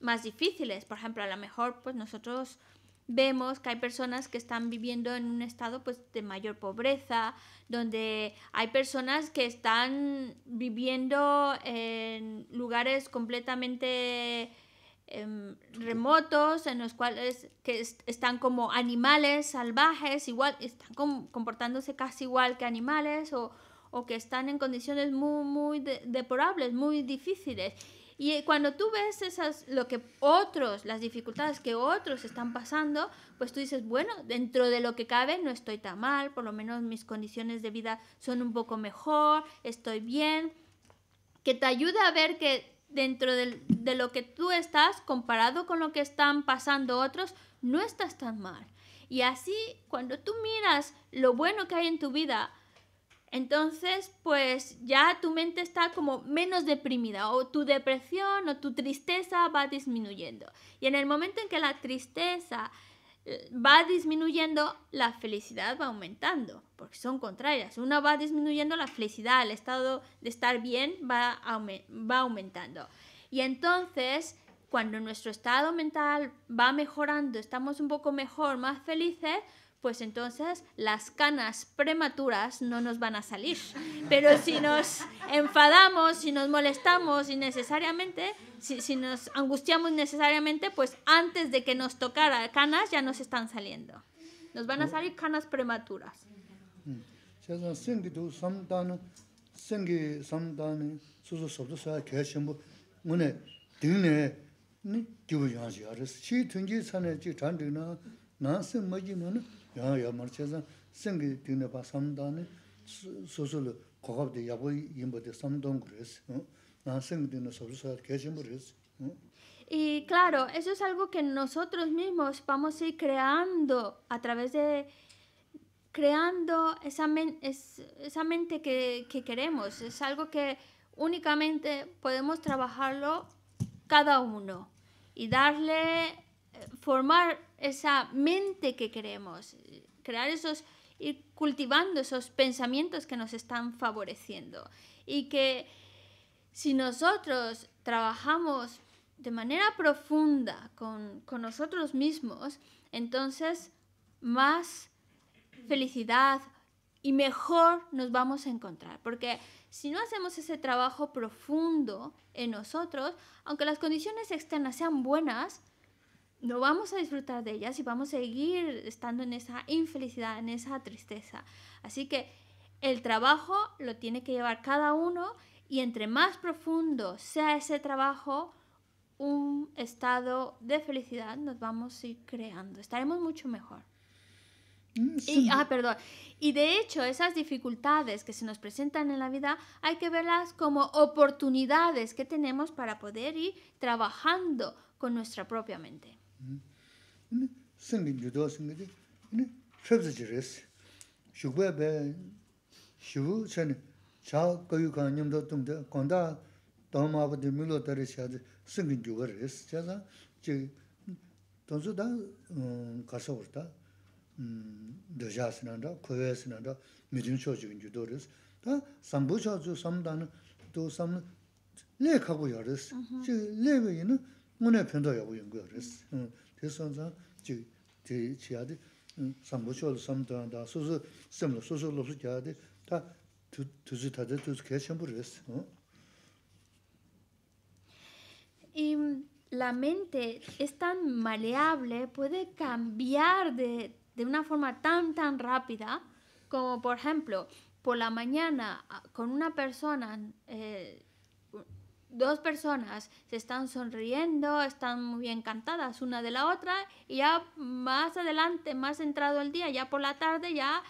más difíciles. Por ejemplo, a lo mejor pues nosotros vemos que hay personas que están viviendo en un estado pues de mayor pobreza, donde hay personas que están viviendo en lugares completamente em, remotos en los cuales que están como animales salvajes igual están comportándose casi igual que animales o, que están en condiciones muy muy deplorables muy difíciles y eh, cuando tú ves esas, lo que otros, las dificultades que otros están pasando, pues tú dices, bueno, dentro de lo que cabe no estoy tan mal, por lo menos mis condiciones de vida son un poco mejor, estoy bien, que te ayuda a ver que dentro de, de lo que tú estás, comparado con lo que están pasando otros, no estás tan mal. Y así, cuando tú miras lo bueno que hay en tu vida, entonces, pues ya tu mente está como menos deprimida o tu depresión o tu tristeza va disminuyendo. Y en el momento en que la tristeza eh, va disminuyendo, la felicidad va aumentando, porque son contrarias. Una va disminuyendo la felicidad, el estado de estar bien va, va aumentando. Y entonces, cuando nuestro estado mental va mejorando, estamos un poco mejor, más felices, pues entonces las canas prematuras no nos van a salir. Pero si nos enfadamos, si nos molestamos innecesariamente, si, nos angustiamos innecesariamente, pues antes de que nos tocara canas ya nos están saliendo. Nos van a salir canas prematuras. Y claro, eso es algo que nosotros mismos vamos a ir creando a través de creando esa, es, esa mente que, que queremos. Es algo que únicamente podemos trabajarlo cada uno y darle formar esa mente que queremos, crear esos, ir cultivando esos pensamientos que nos están favoreciendo. Y que si nosotros trabajamos de manera profunda con nosotros mismos, entonces más felicidad y mejor nos vamos a encontrar. Porque si no hacemos ese trabajo profundo en nosotros, aunque las condiciones externas sean buenas, no vamos a disfrutar de ellas y vamos a seguir estando en esa infelicidad, en esa tristeza. Así que el trabajo lo tiene que llevar cada uno y entre más profundo sea ese trabajo, un estado de felicidad nos vamos a ir creando. Estaremos mucho mejor. Mm, ah, perdón. Y de hecho, esas dificultades que se nos presentan en la vida hay que verlas como oportunidades que tenemos para poder ir trabajando con nuestra propia mente. ini sengi judo sengi di, ini shabzi jiris. Shukwe be, shivu chani, cha kayu ka nyamdo tungde, kanda dhammaabu di milo tari shadi sengi yuwa riris. Chaza, chi, tonsu da kasa urta, Y la mente es tan maleable, puede cambiar de, una forma tan, tan rápida, como por ejemplo, por la mañana ah, con una persona eh, dos personas se están sonriendo, están muy encantadas una de la otra y ya más adelante, más entrado el día, ya por la tarde, ya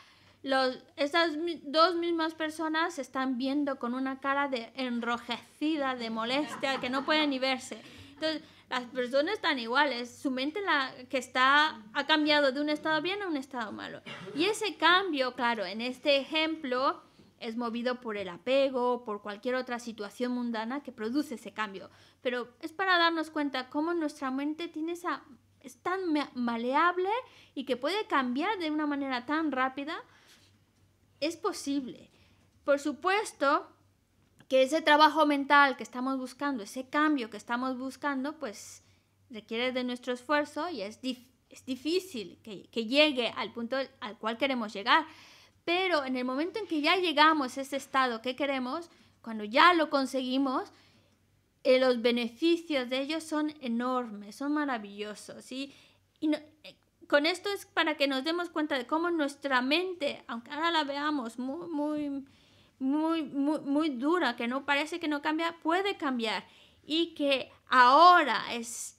los, esas dos mismas personas se están viendo con una cara de enrojecida, de molestia, que no pueden ni verse. Entonces, las personas están iguales, su mente la, que está, ha cambiado de un estado bien a un estado malo. Y ese cambio, claro, en este ejemplo, es movido por el apego, o por cualquier otra situación mundana que produce ese cambio. Pero es para darnos cuenta cómo nuestra mente tiene esa, es tan maleable y que puede cambiar de una manera tan rápida. Es posible. Por supuesto que ese trabajo mental que estamos buscando, ese cambio que estamos buscando, pues requiere de nuestro esfuerzo y es, es difícil que, que llegue al punto al cual queremos llegar. Pero en el momento en que ya llegamos a ese estado que queremos, cuando ya lo conseguimos, eh, los beneficios de ellos son enormes, son maravillosos. Y eh, con esto es para que nos demos cuenta de cómo nuestra mente, aunque ahora la veamos muy, muy, muy, muy, muy dura, que no parece que no cambia, puede cambiar. Y que ahora es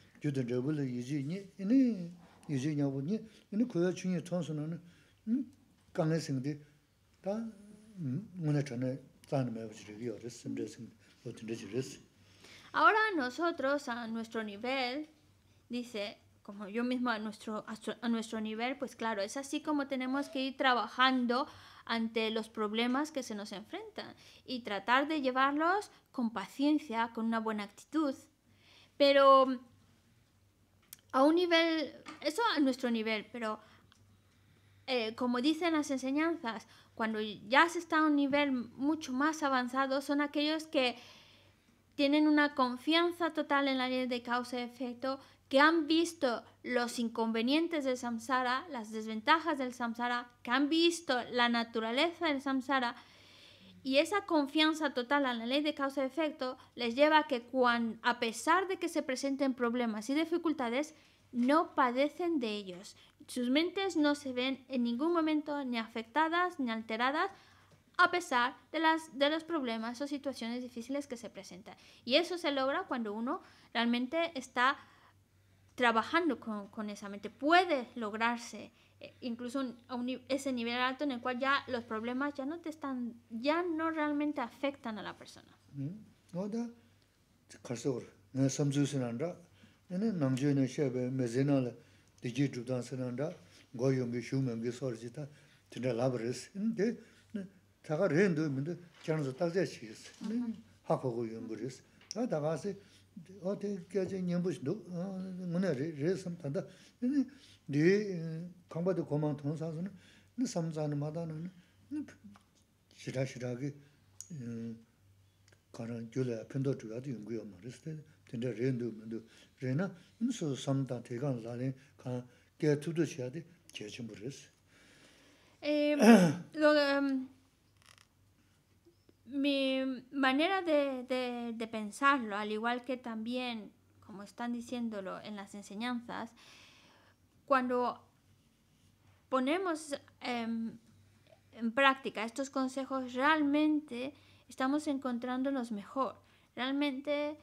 Ahora nosotros a nuestro nivel, dice, como yo mismo a nuestro, a nuestro nivel, pues claro, es así como tenemos que ir trabajando ante los problemas que se nos enfrentan y tratar de llevarlos con paciencia, con una buena actitud. Pero a un nivel, eso a nuestro nivel, pero eh, como dicen las enseñanzas, cuando ya se está a un nivel mucho más avanzado, son aquellos que tienen una confianza total en la ley de causa y efecto, que han visto los inconvenientes del samsara, las desventajas del samsara, que han visto la naturaleza del samsara y esa confianza total en la ley de causa-efecto y les lleva a que a pesar de que se presenten problemas y dificultades, no padecen de ellos. Sus mentes no se ven en ningún momento ni afectadas ni alteradas a pesar de, las, de los problemas o situaciones difíciles que se presentan. Y eso se logra cuando uno realmente está trabajando con, con esa mente. Puede lograrse incluso a ese nivel alto en el cual ya los problemas ya no te están, ya no realmente afectan a la persona. āté ké ché nyénbúch dhú, 네 ná 고만 ré 근데 dhá, dhé kámbá dhé gomán tón sá zhá zhá ná, ná samzá 근데 mátá ná, ná shirá shirá ké ká rán gyulá yá mi manera de, de, pensarlo, al igual que también, como están diciéndolo en las enseñanzas, cuando ponemos em, en práctica estos consejos, realmente estamos encontrándonos mejor, realmente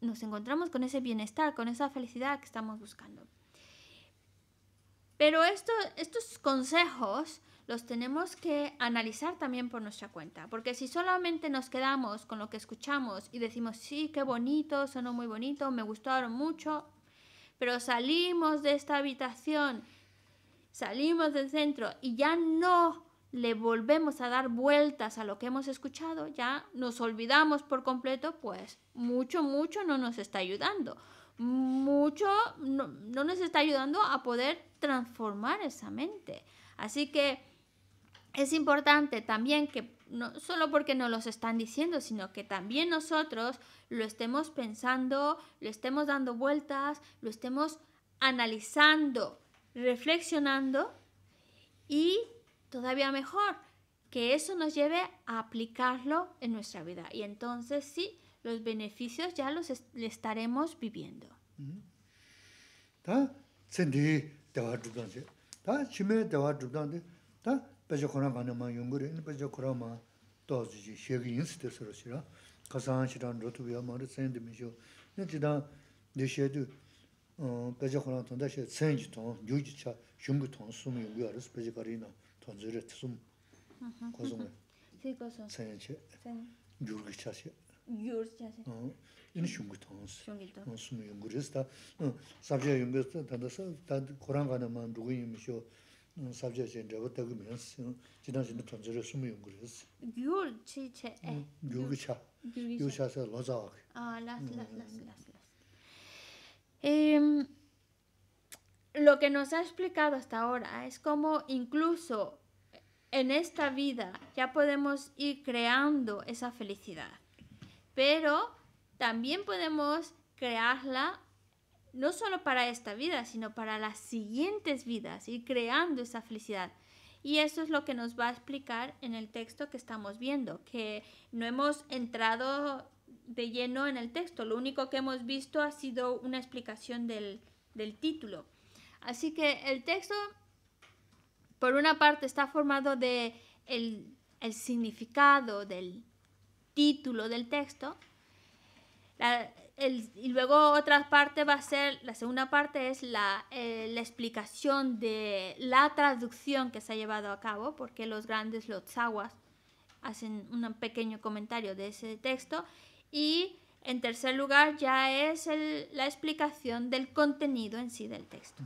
nos encontramos con ese bienestar, con esa felicidad que estamos buscando. Pero estos consejos los tenemos que analizar también por nuestra cuenta, porque si solamente nos quedamos con lo que escuchamos y decimos, sí, qué bonito, sonó muy bonito, me gustaron mucho, pero salimos de esta habitación, salimos del centro y ya no le volvemos a dar vueltas a lo que hemos escuchado, ya nos olvidamos por completo, pues mucho, mucho no nos está ayudando. Mucho no, no nos está ayudando a poder transformar esa mente. Así que es importante también que no solo porque nos los están diciendo, sino que también nosotros lo estemos pensando, lo estemos dando vueltas, lo estemos analizando, reflexionando y todavía mejor, que eso nos lleve a aplicarlo en nuestra vida. Y entonces sí, los beneficios ya los estaremos viviendo. pecha Kurang kani maa yungur ini, pecha Kurang maa tozi chi shegi insi tesoro shira, kasaan shiraan rotubi yaa maa ri tsen di mi shio. Ni chidaan di shee du um, pecha Kurang tanda shee tsen ji tong, nyu ji cha, shungi tong, sum yungu yaa risi lo que nos ha explicado hasta ahora es cómo incluso en esta vida ya podemos ir creando esa felicidad, pero también podemos crearla no solo para esta vida, sino para las siguientes vidas, y creando esa felicidad. Y eso es lo que nos va a explicar en el texto que estamos viendo, que no hemos entrado de lleno en el texto, lo único que hemos visto ha sido una explicación del, título. Así que el texto, por una parte, está formado de el significado del título del texto, la, y luego otra parte va a ser, la segunda parte es eh, la, explicación de la traducción que se ha llevado a cabo, porque los grandes, los hacen un pequeño comentario de ese texto. Y en tercer lugar ya es la explicación del contenido en sí del texto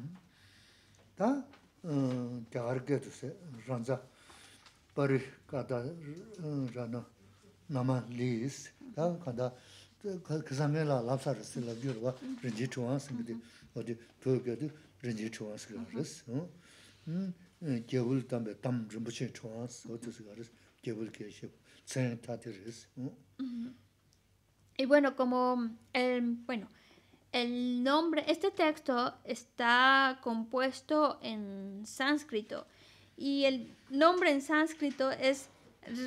kisange la lapsa rasi la gyur wa rinji chuwaan singi di wadi tuyo gyo di rinji chuwaan siga rasi gyawul tambe tam rinpoche chuwaan wadi siga rasi gyawul kye shib tsen tati rasi Y bueno, como el, bueno, el nombre, este texto está compuesto en sánscrito y el nombre en sánscrito es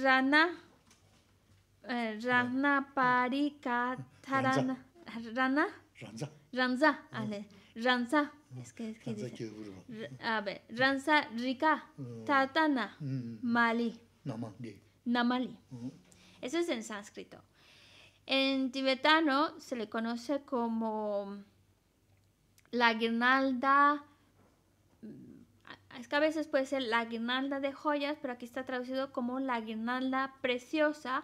Rana eh, rana Parika Tarana. Rana. Ranza. Ranza. Ale. Ranza. Es que es que dice. Ranza Rika mm. Tatana. Mm. Mali. Namali. Namali. Eso es en sánscrito. En tibetano se le conoce como la guirnalda. Mm, es que a veces puede ser la guirnalda de joyas, pero aquí está traducido como la guirnalda preciosa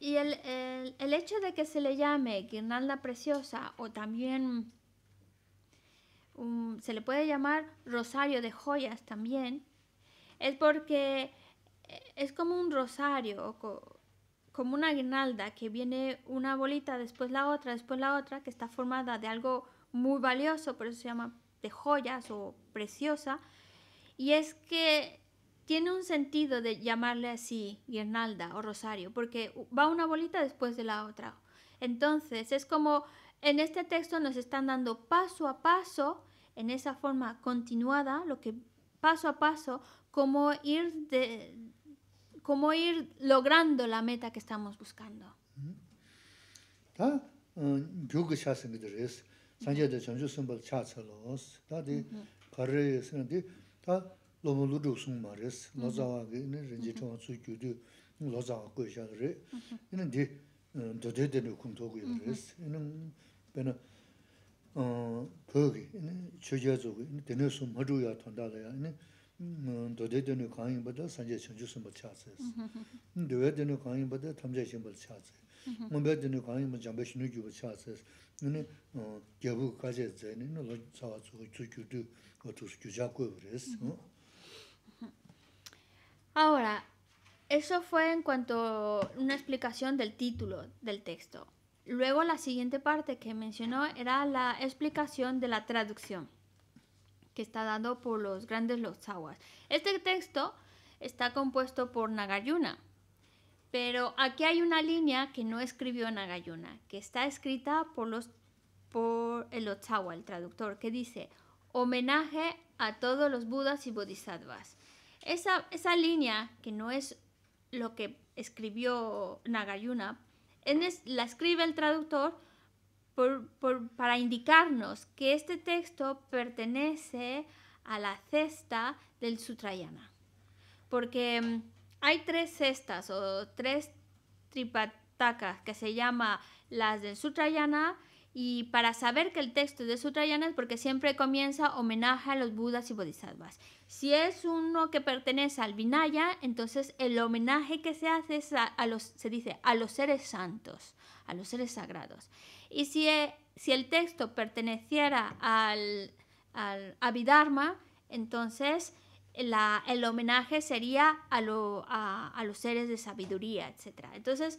y el, el, el, hecho de que se le llame guirnalda preciosa o también mm, se le puede llamar rosario de joyas también, es porque eh, es como un rosario, como una guirnalda que viene una bolita, después la otra, después la otra, que está formada de algo muy valioso, por eso se llama de joyas o preciosa. Y es que tiene un sentido de llamarle así guirnalda o rosario, porque va una bolita después de la otra. Entonces, es como en este texto nos están dando paso a paso, en esa forma continuada, lo que paso a paso, cómo ir, de, cómo ir logrando la meta que estamos buscando. lōbō lūdō sōng mā rēs, mm-hmm. lō zāwā gē, nē rēnjī tōngā mm-hmm. tsū kyu dō, lō zāwā kō yā gā rē, nē dē, dō dē dē nō khuṋ tō gō yā rēs, nē bē nā, pō Ahora, eso fue en cuanto a una explicación del título del texto. Luego la siguiente parte que mencionó era la explicación de la traducción que está dado por los grandes Lotsawas. Este texto está compuesto por Nagayuna, pero aquí hay una línea que no escribió Nagayuna, que está escrita por, los, por el Lotsawa, el traductor, que dice homenaje a todos los budas y bodhisattvas. Esa, línea, que no es lo que escribió Nagayuna, es, la escribe el traductor para indicarnos que este texto pertenece a la cesta del Sutrayana. Porque mm, hay tres cestas o tres tripatakas que se llama las del Sutrayana, y para saber que el texto es de Sutrayana es porque siempre comienza homenaje a los Budas y Bodhisattvas. Si es uno que pertenece al Vinaya, entonces el homenaje que se hace es a, los, se dice a los seres santos, a los seres sagrados. Y si, eh, si el texto perteneciera al, al Abhidharma, entonces el homenaje sería a, a, los seres de sabiduría, etc. Entonces,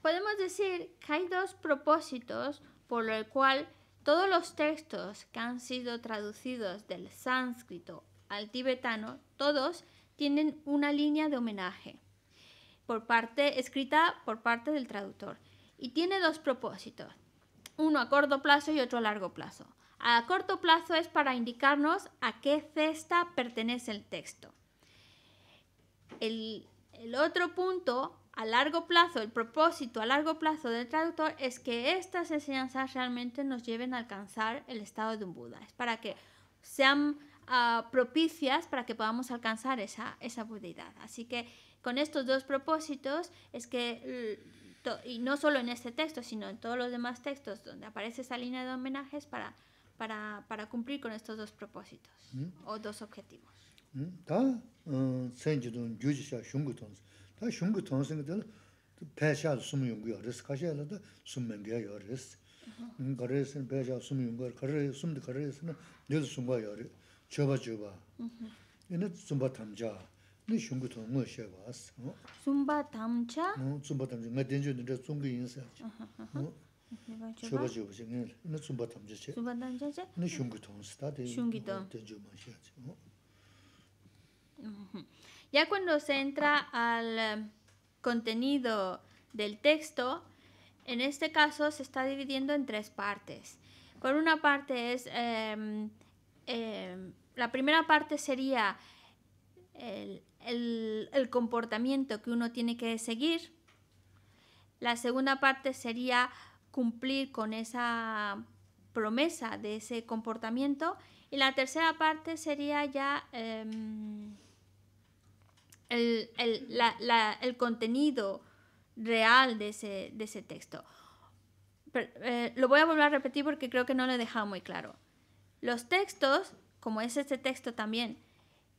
podemos decir que hay dos propósitos por los cual todos los textos que han sido traducidos del sánscrito al tibetano, todos tienen una línea de homenaje por parte escrita por parte del traductor y tiene dos propósitos, uno a corto plazo y otro a largo plazo. A corto plazo es para indicarnos a qué cesta pertenece el texto. El, otro punto, a largo plazo, el propósito a largo plazo del traductor es que estas enseñanzas realmente nos lleven a alcanzar el estado de un Buda. Es para que sean ah, propicias para que podamos alcanzar esa, esa Así que con estos dos propósitos es que, mm, y no solo en este texto, sino en todos los demás textos donde aparece esa línea de homenajes, para para, para cumplir con estos dos propósitos ¿Mm? o dos objetivos. Da, senji don juji sha shungu tons. Da shungu tons nga dala, pe sha sumu yungu da sumu mengaya ya res. Ka res, pe sha sumu yungu ya, ka res, sumu di sumba ya re, choba choba. Ina sumba tamja, ni shungu tons nga she was. Sumba tamja? Sumba tamcha, nga denjo nira sumu yungu ya ya cuando se entra al em, contenido del texto, en este caso se está dividiendo en tres partes. Por una parte es, em, em, la primera parte sería el, el, el comportamiento que uno tiene que seguir. La segunda parte sería cumplir con esa promesa de ese comportamiento. Y la tercera parte sería ya em, el, contenido real de ese, texto. Eh, lo voy a volver a repetir porque creo que no lo he dejado muy claro. Los textos, como es este texto también,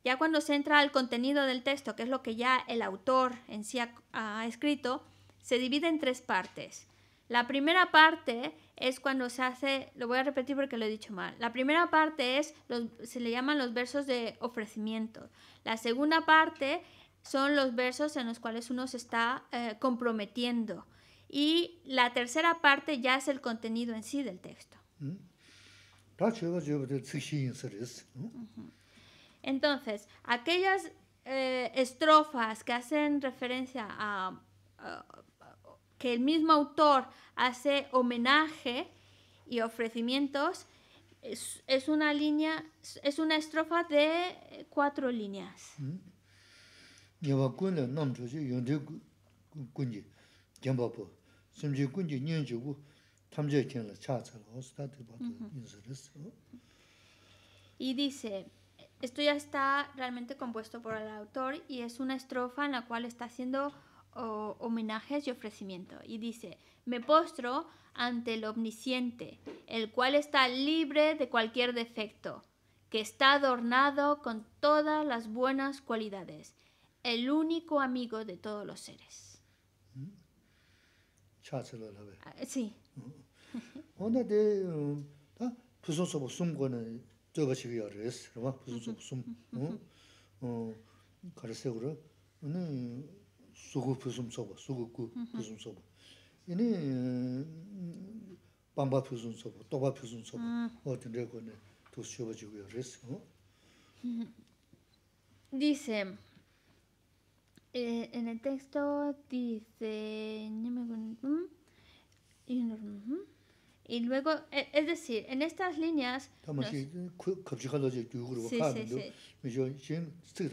ya cuando se entra al contenido del texto, que es lo que ya el autor en sí ha escrito, se divide en tres partes. La primera parte es cuando se hace, lo voy a repetir porque lo he dicho mal. La primera parte es, los, se le llaman los versos de ofrecimiento. La segunda parte son los versos en los cuales uno se está eh, comprometiendo. Y la tercera parte ya es el contenido en sí del texto. ¿Mm? Entonces, aquellas eh, estrofas que hacen referencia a el mismo autor hace homenaje y ofrecimientos, es, una línea, es una estrofa de cuatro líneas. Y dice, esto ya está realmente compuesto por el autor y es una estrofa en la cual está haciendo homenajes y ofrecimiento. Y dice, me postro ante el omnisciente, el cual está libre de cualquier defecto, que está adornado con todas las buenas cualidades, el único amigo de todos los seres. Mm. Ah, sí. Mm dice en el texto dice y luego, es decir, en estas líneas... Sí, sí, sí.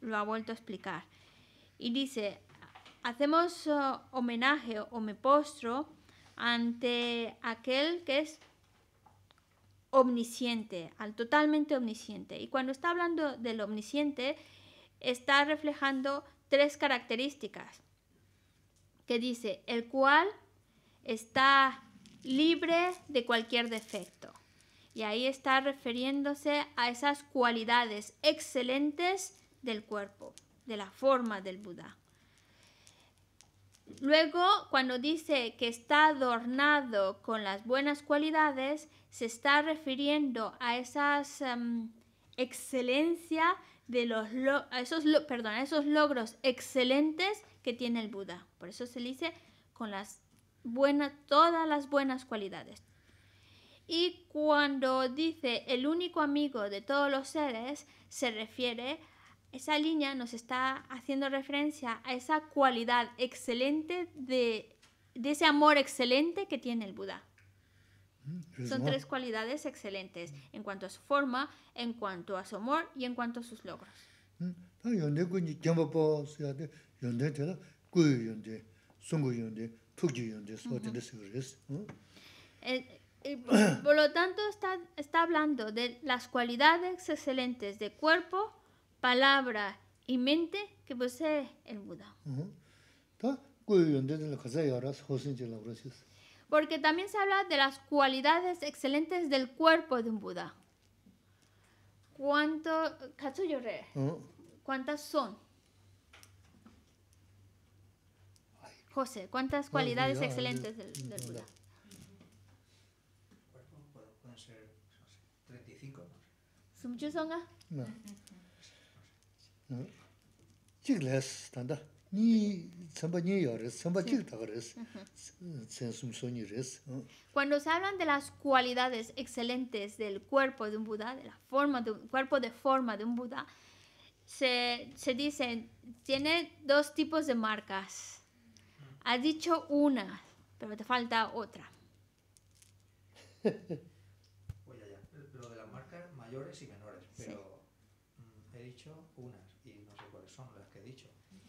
lo ha vuelto a explicar. Y dice, hacemos oh, homenaje o me postro ante aquel que es omnisciente, al totalmente omnisciente. Y cuando está hablando del omnisciente, está reflejando tres características, que dice, el cual está libre de cualquier defecto. Y ahí está refiriéndose a esas cualidades excelentes del cuerpo, de la forma del Buda. Luego, cuando dice que está adornado con las buenas cualidades, se está refiriendo a esas em, excelencia de los esos, perdón, a esos logros excelentes que tiene el Buda. Por eso se dice con las buenas, todas las buenas cualidades. Y cuando dice el único amigo de todos los seres, se refiere esa línea nos está haciendo referencia a esa cualidad excelente de, ese amor excelente que tiene el Buda. Mm, Son tres cualidades excelentes en cuanto a su forma, en cuanto a su amor y en cuanto a sus logros. Mm, por, lo tanto, está, está hablando de las cualidades excelentes de cuerpo, palabra y mente que posee el Buda. Porque también se habla de las cualidades excelentes del cuerpo de un Buda. ¿Cuánto, ¿Cuántas son? José, ¿cuántas cualidades excelentes del, del Buda? Pueden ser 35. ¿Son ni, Cuando se hablan de las cualidades excelentes del cuerpo de un Buda, de la forma de un, cuerpo de forma de un Buda, se, se dicen, tiene dos tipos de marcas. Has dicho una, pero te falta otra. lo de las marcas mayores y menores, pero...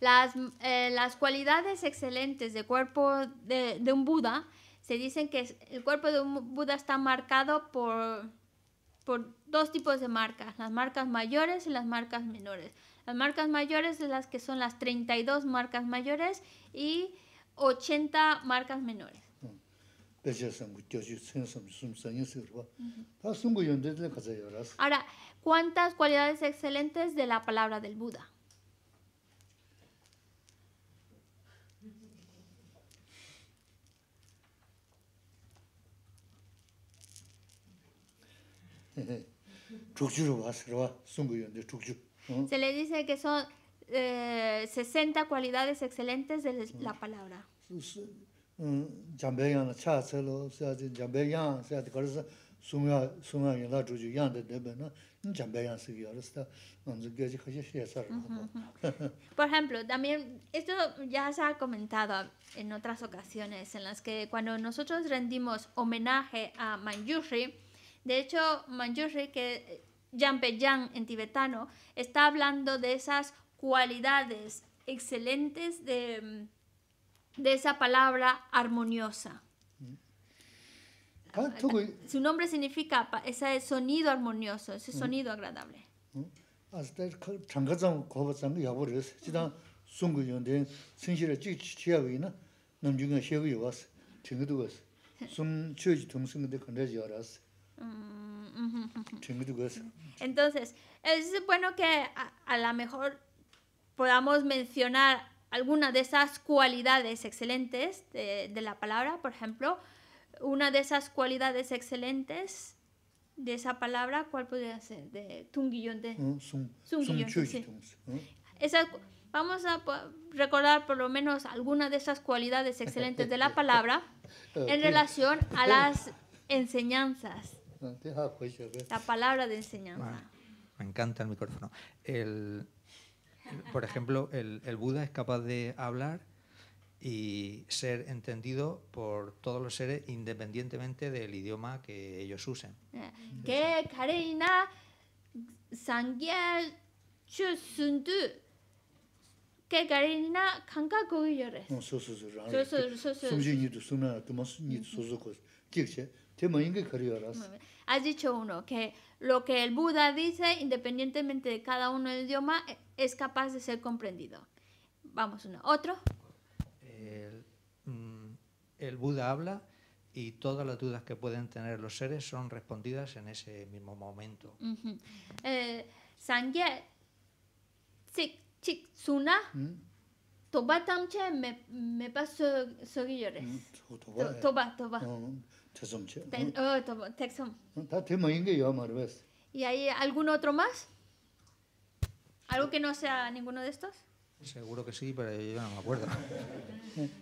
Las, eh, las cualidades excelentes de cuerpo de, un Buda, se dicen que el cuerpo de un Buda está marcado por, por dos tipos de marcas, las marcas mayores y las marcas menores. Las marcas mayores son las que son las 32 marcas mayores y 80 marcas menores. Ahora, ¿cuántas cualidades excelentes de la palabra del Buda? Se le dice que son 60 eh, cualidades excelentes de mm. la palabra. Por ejemplo, también esto ya se ha comentado en otras ocasiones en las que cuando nosotros rendimos homenaje a Manjushri, de hecho, Manjushri, que Yang eh, en tibetano, está hablando de esas cualidades excelentes de, mm, de esa palabra armoniosa. Ah, Su nombre significa ese sonido armonioso, ese mm. sonido agradable. Mm, Entonces, es bueno que a, lo mejor podamos mencionar alguna de esas cualidades excelentes de, la palabra, por ejemplo, una de esas cualidades excelentes de esa palabra, ¿cuál podría ser? De mm, vamos a recordar por lo menos alguna de esas cualidades excelentes de la palabra en relación a las enseñanzas pues, La palabra de enseñanza. Ah, me encanta el micrófono. por ejemplo, el, Buda es capaz de hablar y ser entendido por todos los seres independientemente del idioma que ellos usen. Que Karina que Karina Has dicho uno, que lo que el Buda dice, independientemente de cada uno del idioma, e, es capaz de ser comprendido. Vamos, uno. Otro. Mm, el, Buda habla y todas las dudas que pueden tener los seres son respondidas en ese mismo momento. Eh, Sangye, suna, ¿Mm? toba tamche, me, paso, soy mm, Toba, toba. Tesomche. Tesom. Ta tema inge yo amar ves. ¿Y hay algún otro más? ¿Algo que no sea ninguno de estos? Seguro que sí, pero yo no me acuerdo.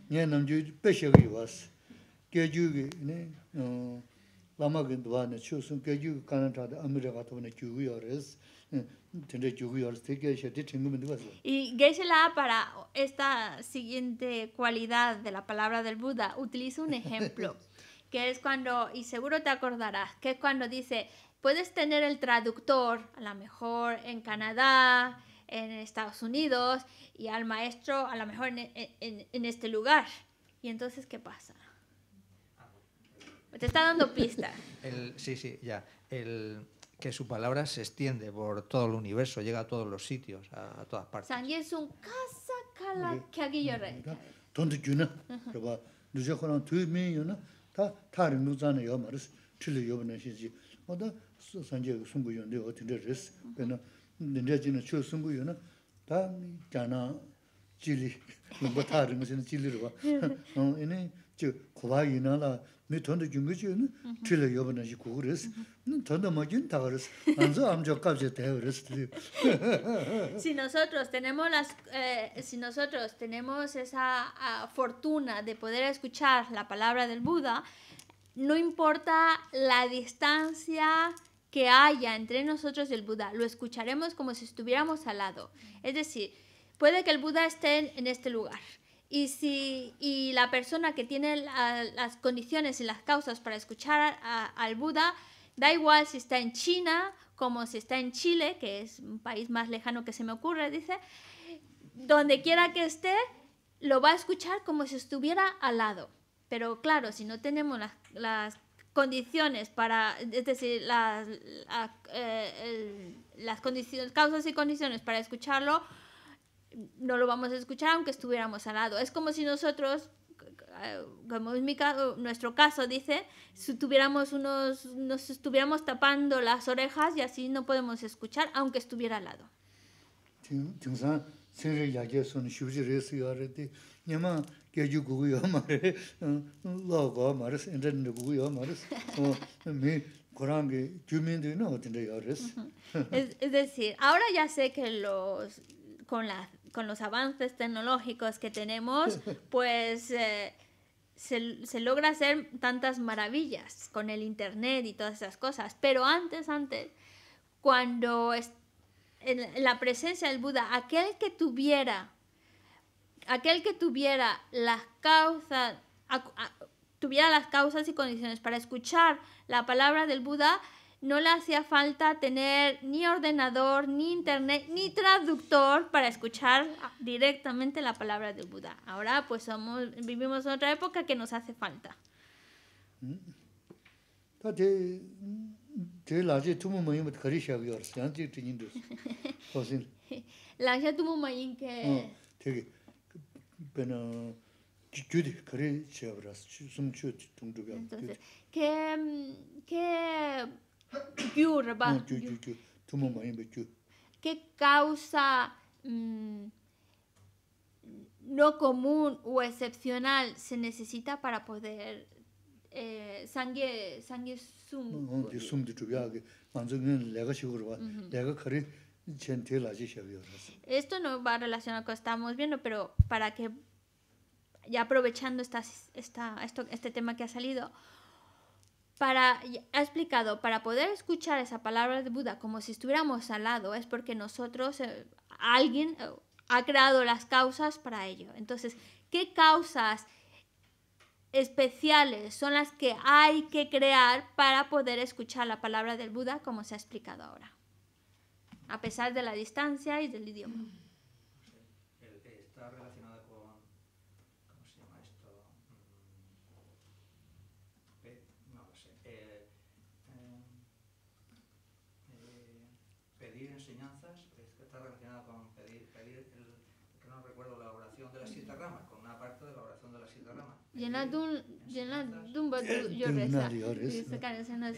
Ni nam ju peshe gi was. ne no lama gi dwa ne chu sun ke ju kanan ta da amira ga to ne ju gi yores. Tende ju gi yores te ke she te Y Geshe-la para esta siguiente cualidad de la palabra del Buda utiliza un ejemplo. que es cuando, y seguro te acordarás, que es cuando dice, puedes tener el traductor, a lo mejor en Canadá, en Estados Unidos, y al maestro, a lo mejor en, en, este lugar. Y entonces, ¿qué pasa? Te está dando pistas. sí, sí, ya. El, que su palabra se extiende por todo el universo, llega a todos los sitios, a, todas partes. un casa 다 타르 누자네 요 말스 틀리 요브는 시지 뭐다 산제 숨고 어떻게 됐어 레스 그는 늘려지는 추 숨고 요나 다 자나 찔리 뭐 봐어 얘네 저 고바이나라 Si nosotros tenemos, las, eh, si nosotros tenemos esa ah, fortuna de poder escuchar la palabra del Buda, no importa la distancia que haya entre nosotros y el Buda, lo escucharemos como si estuviéramos al lado. Mm. Es decir, puede que el Buda esté en este lugar, y si la persona que tiene las condiciones y las causas para escuchar al Buda, da igual si está en China como si está en Chile, que es un país más lejano que se me ocurre, dice, donde quiera que esté, lo va a escuchar como si estuviera al lado. Pero claro, si no tenemos las, las condiciones para, es decir, las, eh, causas y condiciones para escucharlo, no lo vamos a escuchar aunque estuviéramos al lado. Es como si nosotros, como en nuestro caso dice, si tuviéramos unos, nos estuviéramos tapando las orejas y así no podemos escuchar aunque estuviera al lado. es, decir, ahora ya sé que los, con las con los avances tecnológicos que tenemos, pues eh, se, logra hacer tantas maravillas con el Internet y todas esas cosas. Pero antes, antes, cuando la presencia del Buda, aquel que tuviera, aquel que tuviera las causas, tuviera las causas y condiciones para escuchar la palabra del Buda, no le hacía falta tener ni ordenador, ni internet, ni traductor para escuchar directamente la palabra del Buda. Ahora pues somos, vivimos en otra época que nos hace falta. Mm. Oh, qué mm, Mm, ¿Qué causa mm, no común o excepcional se necesita para poder eh, sangue, sum? Esto no va relacionado con lo que estamos viendo, pero para que, ya aprovechando esta, esta, esto, este tema que ha salido, para, ha explicado, para poder escuchar esa palabra de Buda como si estuviéramos al lado, es porque nosotros, eh, alguien eh, ha creado las causas para ello. Entonces, ¿qué causas especiales son las que hay que crear para poder escuchar la palabra del Buda como se ha explicado ahora? A pesar de la distancia y del idioma. está relacionada con pedir, pedir el, que no recuerdo, la oración de las siete ramas, con una parte de la oración de las siete ramas. Llenad un batu yoresa, dice Carecenas.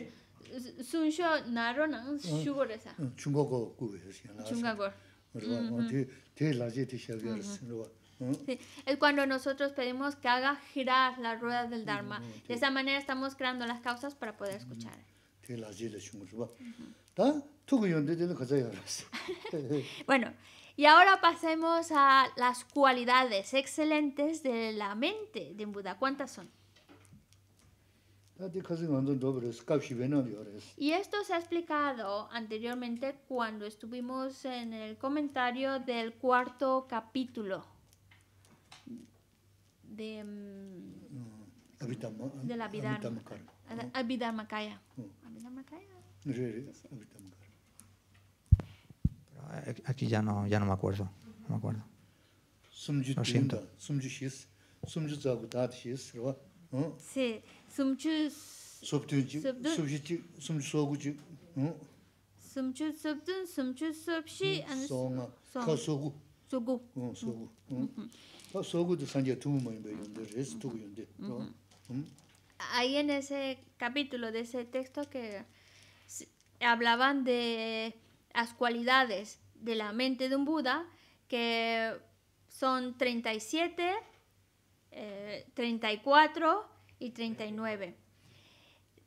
Sunsho naro nang shugo resa. Chungago kubes, Chungago. Te la siete shalgares, ¿no? Sí. Es cuando nosotros pedimos que haga girar las ruedas del Dharma. De esa manera estamos creando las causas para poder escuchar. Bueno, y ahora pasemos a las cualidades excelentes de la mente de Buda. ¿Cuántas son? Y esto se ha explicado anteriormente cuando estuvimos en el comentario del cuarto capítulo de, de la vida. Hmm. Abhidharmakaya. Hmm. Abhidharmakaya. Eh, aquí ya no, ya no me acuerdo. No me acuerdo. Lo siento. Sí, sumchu Subdunci, subdunci, sumcu soğucu. Sumcu subdun, sumcu subşi, soğuna. Ka soğu. Soğu. Soğu. Soğu da sence tümümayın böyle yönde, res tuğu yönde. ahí en ese capítulo de ese texto que hablaban de las cualidades de la mente de un Buda, que son 37, 34 y 39.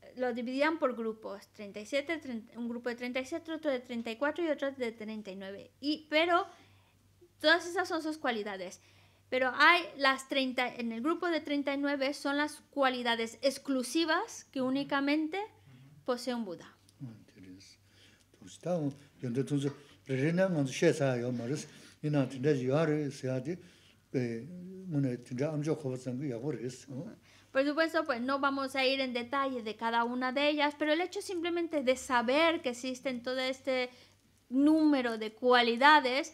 Eh, Lo dividían por grupos, 37, un grupo de 37, otro de 34 y otro de 39. Y, pero todas esas son sus cualidades. Pero hay las 30, en el grupo de 39 son las cualidades exclusivas que únicamente posee un Buda. Por supuesto, pues no vamos a ir en detalle de cada una de ellas, pero el hecho simplemente de saber que existen todo este número de cualidades,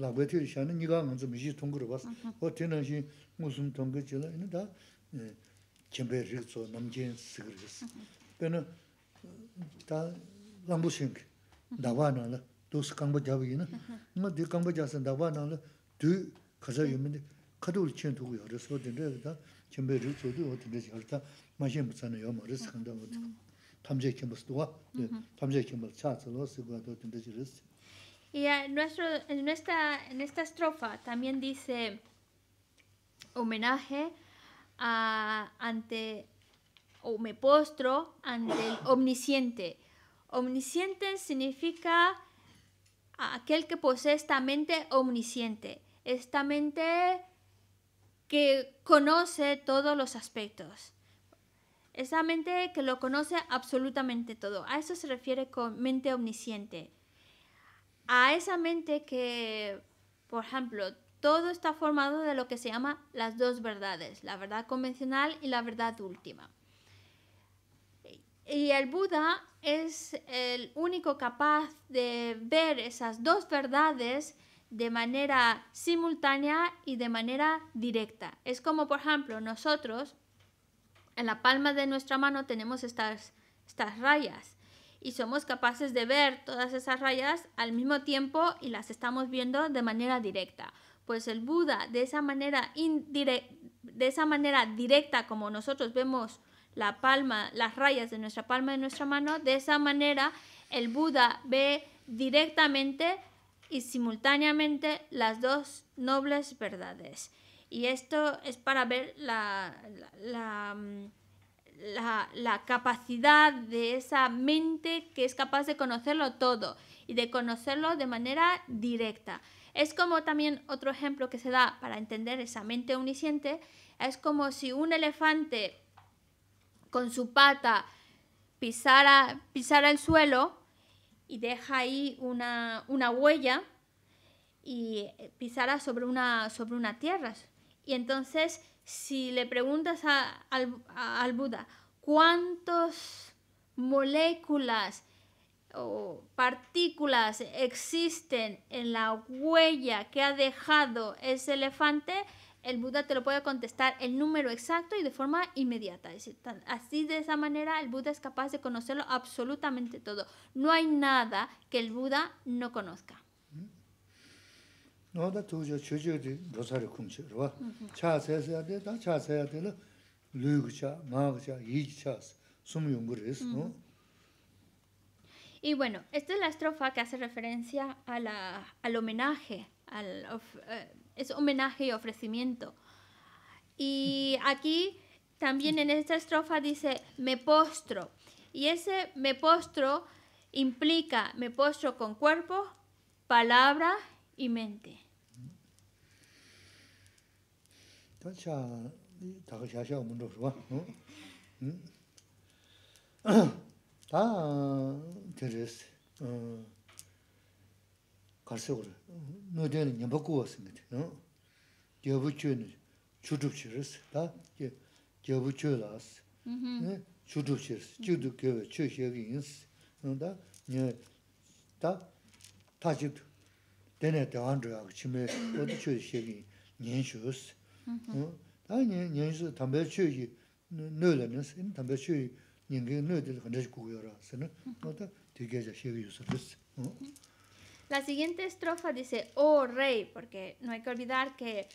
lakbay tiri shani nigaa nganzu mishi tongkuru bas. O tena xin musum tongka chila ina da kienpe rik tso namjian sikir jis. Pena da lambu shenki, dawa nangla, dosi kangba jabi ina. Nga di kangba jasa dawa nangla, du kaza 어떻게. kado uli chen togu yoris. O tena Y eh, en, nuestro, en, esta, estrofa también dice homenaje a, ante, o me postro ante el omnisciente. Omnisciente significa aquel que posee esta mente omnisciente, esta mente que conoce todos los aspectos, esa mente que lo conoce absolutamente todo. A eso se refiere con mente omnisciente a esa mente que, por ejemplo, todo está formado de lo que se llama las dos verdades, la verdad convencional y la verdad última. Y el Buda es el único capaz de ver esas dos verdades de manera simultánea y de manera directa. Es como, por ejemplo, nosotros en la palma de nuestra mano tenemos estas, estas rayas y somos capaces de ver todas esas rayas al mismo tiempo y las estamos viendo de manera directa. Pues el Buda, de esa manera, de esa manera directa como nosotros vemos la palma, las rayas de nuestra palma de nuestra mano, de esa manera el Buda ve directamente y simultáneamente las dos nobles verdades. Y esto es para ver la, la mm, la, capacidad de esa mente que es capaz de conocerlo todo y de conocerlo de manera directa. Es como también otro ejemplo que se da para entender esa mente omnisciente, es como si un elefante con su pata pisara, el suelo y deja ahí una, huella y pisara sobre una, sobre una tierra. Y entonces si le preguntas al, al, Buda cuántas moléculas o partículas existen en la huella que ha dejado ese elefante, el Buda te lo puede contestar el número exacto y de forma inmediata. Así de esa manera el Buda es capaz de conocerlo absolutamente todo. No hay nada que el Buda no conozca. Y bueno, esta es la estrofa que hace referencia a la, al homenaje, al eh, es homenaje y ofrecimiento. Y aquí también en esta estrofa dice me postro. Y ese me postro implica me postro con cuerpo, palabra 이멘데 멘테. 도차 문도 좋아 응? 응? 다 들었. 어. 갈색으로 노련에 먹고 왔습니다. 응? 개부촌 주둑 다 개부초라스. 응? 주둑 주러스. 주둑 개초 여기 있습니다. 응다. 네. 다다 주드. La siguiente estrofa dice, oh rey, porque no hay que olvidar que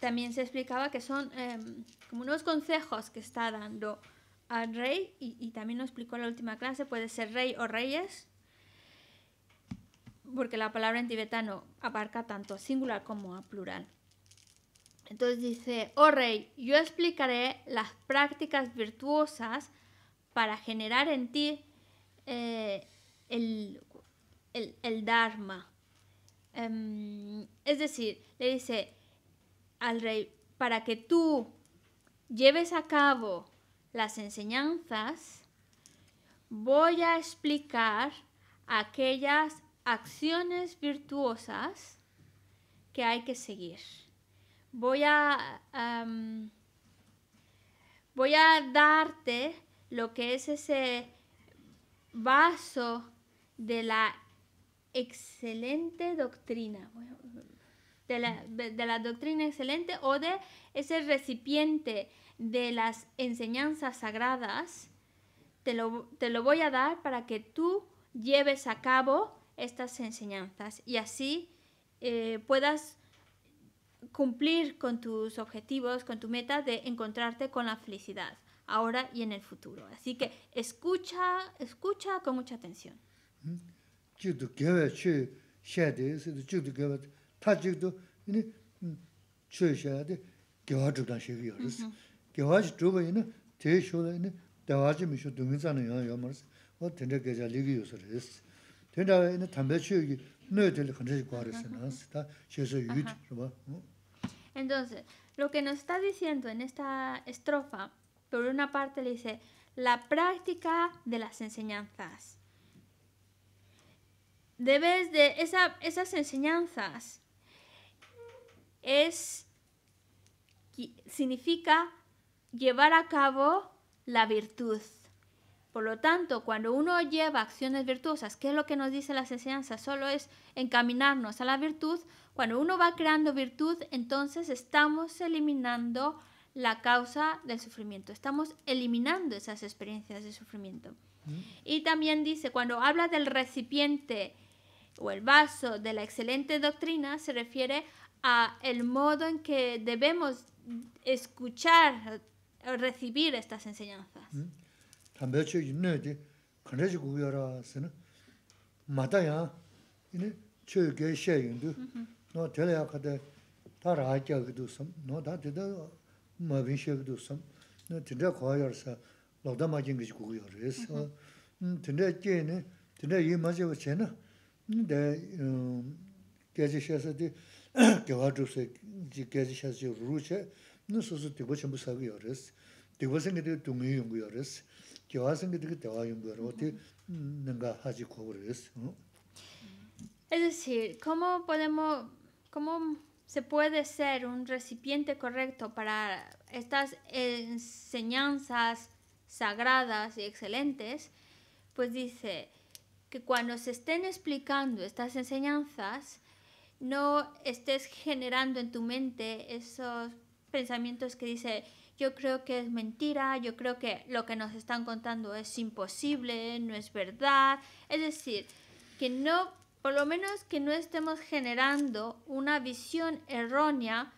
también se explicaba que son em, como unos consejos que está dando al rey y, y también lo explicó en la última clase, puede ser rey o reyes, porque la palabra en tibetano abarca tanto a singular como a plural. Entonces dice, oh rey, yo explicaré las prácticas virtuosas para generar en ti eh, el, Dharma. Em, es decir, le dice al rey, para que tú lleves a cabo las enseñanzas, voy a explicar aquellas acciones virtuosas que hay que seguir. Voy a, voy a darte lo que es ese vaso de la excelente doctrina, de la, doctrina excelente o de ese recipiente de las enseñanzas sagradas, te lo, te lo voy a dar para que tú lleves a cabo estas enseñanzas y así eh, puedas cumplir con tus objetivos, con tu meta de encontrarte con la felicidad, ahora y en el futuro. Así que escucha, escucha con mucha atención. Mm-hmm. Entonces, lo que nos está diciendo en esta estrofa, por una parte le dice la práctica de las enseñanzas. Debes de esas enseñanzas es significa llevar a cabo la virtud. Por lo tanto, cuando uno lleva acciones virtuosas, que es lo que nos dice las enseñanzas, solo es encaminarnos a la virtud, cuando uno va creando virtud, entonces estamos eliminando la causa del sufrimiento, estamos eliminando esas experiencias de sufrimiento. Mm. Y también dice, cuando habla del recipiente o el vaso de la excelente doctrina, se refiere a el modo en que debemos escuchar, o recibir estas enseñanzas. Mm. 담배초 있는데 그래지 구여라서는 맞아야 이네 최게 셰인도 너 들어야 가데 다 라이자 그도섬 너 다들 마빈셰 그도섬 너 진짜 거여서 너다 맞은 거지 구여래서 음 근데 걔는 근데 이 맞아 근데 음 계지셔서지 개화주세 지 계지셔서 루체 너 소소 되고 Mm, mm. Es decir, ¿cómo podemos cómo se puede ser un recipiente correcto para estas enseñanzas sagradas y excelentes? Pues dice que cuando se estén explicando estas enseñanzas no estés generando en tu mente esos pensamientos que dice yo creo que es mentira, yo creo que lo que nos están contando es imposible, no es verdad. Es decir, que no, por lo menos que no estemos generando una visión errónea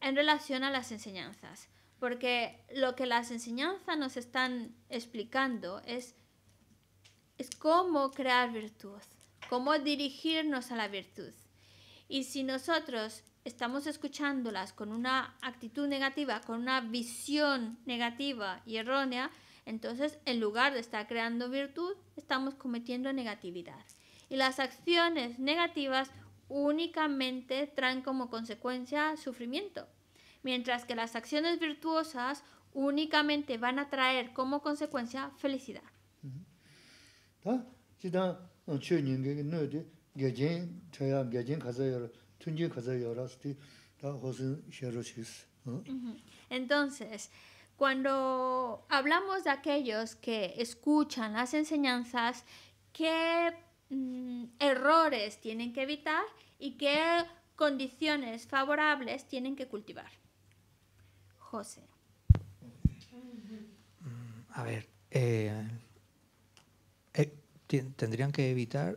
en relación a las enseñanzas. Porque lo que las enseñanzas nos están explicando es, es cómo crear virtud, cómo dirigirnos a la virtud. Y si nosotros estamos escuchándolas con una actitud negativa, con una visión negativa y errónea, entonces en lugar de estar creando virtud, estamos cometiendo negatividad. Y las acciones negativas únicamente traen como consecuencia sufrimiento, mientras que las acciones virtuosas únicamente van a traer como consecuencia felicidad. Entonces, cuando hablamos de aquellos que escuchan las enseñanzas, ¿qué mm, errores tienen que evitar y qué condiciones favorables tienen que cultivar? José. Mm, a ver, eh, eh, tendrían que evitar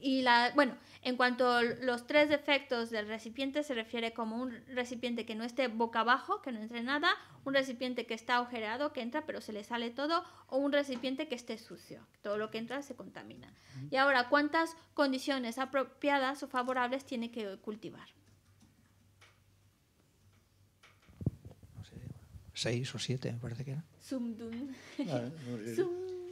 Y, la, bueno, en cuanto a los tres defectos del recipiente, se refiere como un recipiente que no esté boca abajo, que no entre nada, un recipiente que está agujereado, que entra pero se le sale todo, o un recipiente que esté sucio, todo lo que entra se contamina. Y ahora, ¿cuántas condiciones apropiadas o favorables tiene que cultivar? No sé, seis o siete, me parece que era.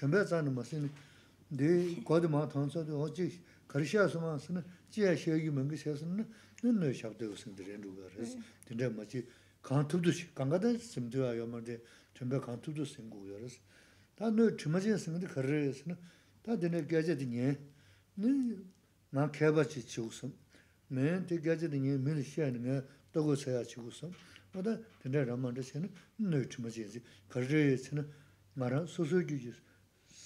chunpe tsaani ma sin, di kodi maa tangsa di oji karishaa suma sin, jiyaa shiyaagi mungi siyaa sin, nin nui shaabdaa u sin di rin rukaa rin, din dhaa maa chi kaan tubdu shi, kaangadaa sim tuyaa yaa maa di chunpe kaan tubdu sin gu yaa rin,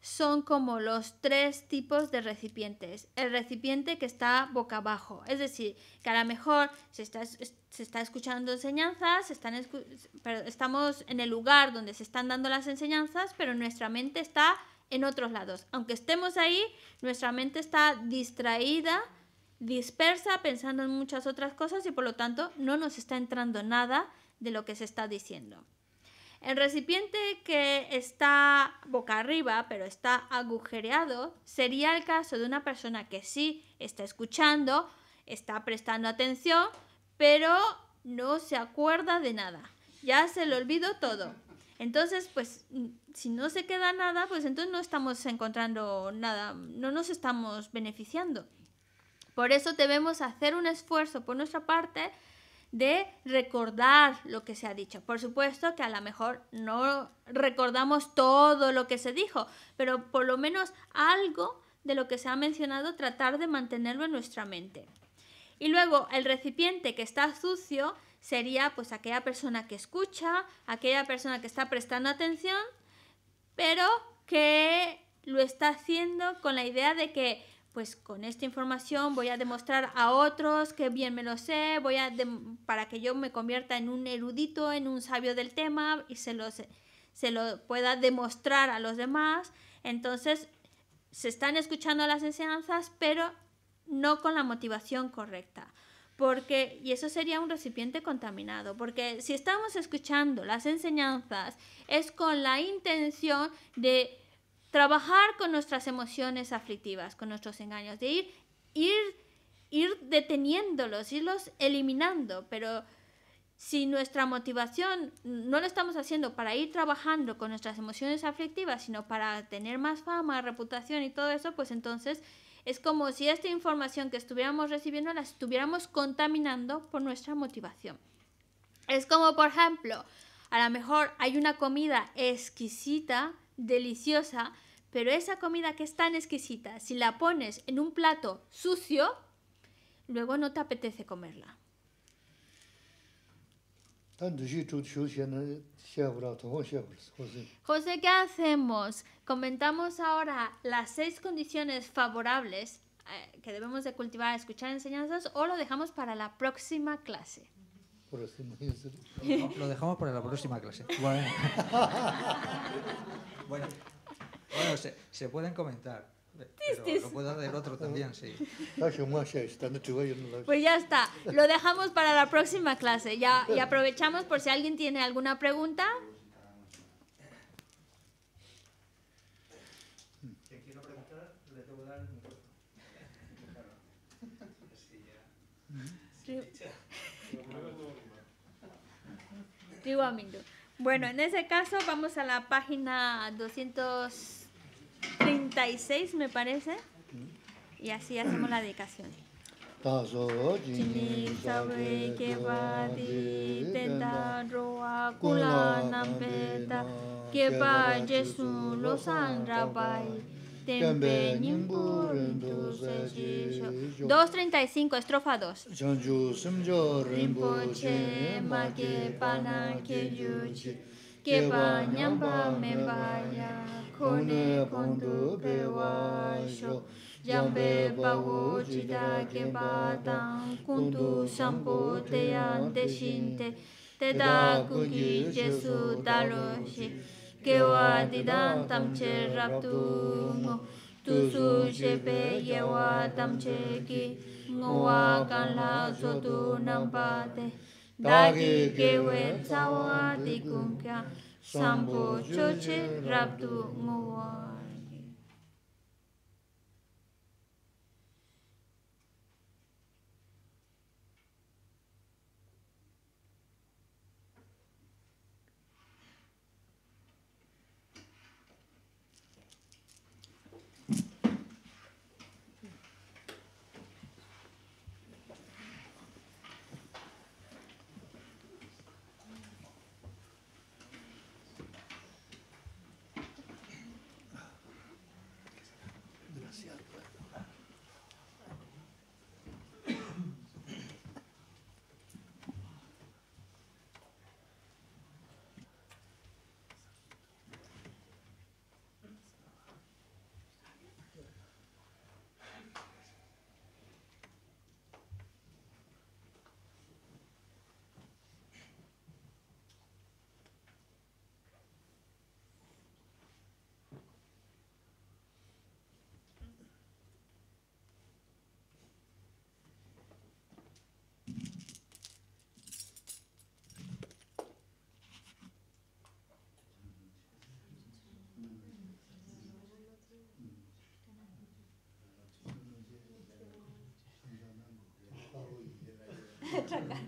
son como los tres tipos de recipientes. El recipiente que está boca abajo, es decir, que a lo mejor se está, escuchando enseñanzas, estamos en el lugar donde se están dando las enseñanzas, pero nuestra mente está en otros lados. Aunque estemos ahí, nuestra mente está distraída, dispersa, pensando en muchas otras cosas y por lo tanto no nos está entrando nada de lo que se está diciendo. El recipiente que está boca arriba pero está agujereado sería el caso de una persona que sí está escuchando, está prestando atención, pero no se acuerda de nada. Ya se le olvidó todo. Entonces, pues, mm, si no se queda nada, pues entonces no estamos encontrando nada, no nos estamos beneficiando. Por eso debemos hacer un esfuerzo por nuestra parte de recordar lo que se ha dicho. Por supuesto que a lo mejor no recordamos todo lo que se dijo, pero por lo menos algo de lo que se ha mencionado tratar de mantenerlo en nuestra mente. Y luego el recipiente que está sucio sería pues aquella persona que escucha, aquella persona que está prestando atención, pero que lo está haciendo con la idea de que pues con esta información voy a demostrar a otros que bien me lo sé, voy a para que yo me convierta en un erudito, en un sabio del tema y se lo, se lo pueda demostrar a los demás. Entonces, se están escuchando las enseñanzas, pero no con la motivación correcta. Porque, y eso sería un recipiente contaminado, porque si estamos escuchando las enseñanzas es con la intención de trabajar con nuestras emociones aflictivas, con nuestros engaños, de ir, ir, ir deteniéndolos, irlos eliminando, pero si nuestra motivación no lo estamos haciendo para ir trabajando con nuestras emociones aflictivas, sino para tener más fama, reputación y todo eso, pues entonces es como si esta información que estuviéramos recibiendo la estuviéramos contaminando por nuestra motivación. Es como, por ejemplo, a lo mejor hay una comida exquisita deliciosa, pero esa comida que es tan exquisita, si la pones en un plato sucio, luego no te apetece comerla. José, ¿qué hacemos? Comentamos ahora las seis condiciones favorables eh, que debemos de cultivar, escuchar enseñanzas o lo dejamos para la próxima clase lo dejamos para la próxima clase. Bueno, se, pueden comentar. lo otro también, Pues ya está, lo dejamos para la próxima clase. Ya, y aprovechamos por si alguien tiene alguna pregunta. Bueno, en ese caso vamos a la página 236, me parece. Y así hacemos la dedicación. que va los 235, estrofa 2. 2.35 simcha 2. kewa didan tamche raptu ngo tu su yewa tamche ki ngo kanla kan la so tu nang pa te da gi ke we sa wa ti machacar.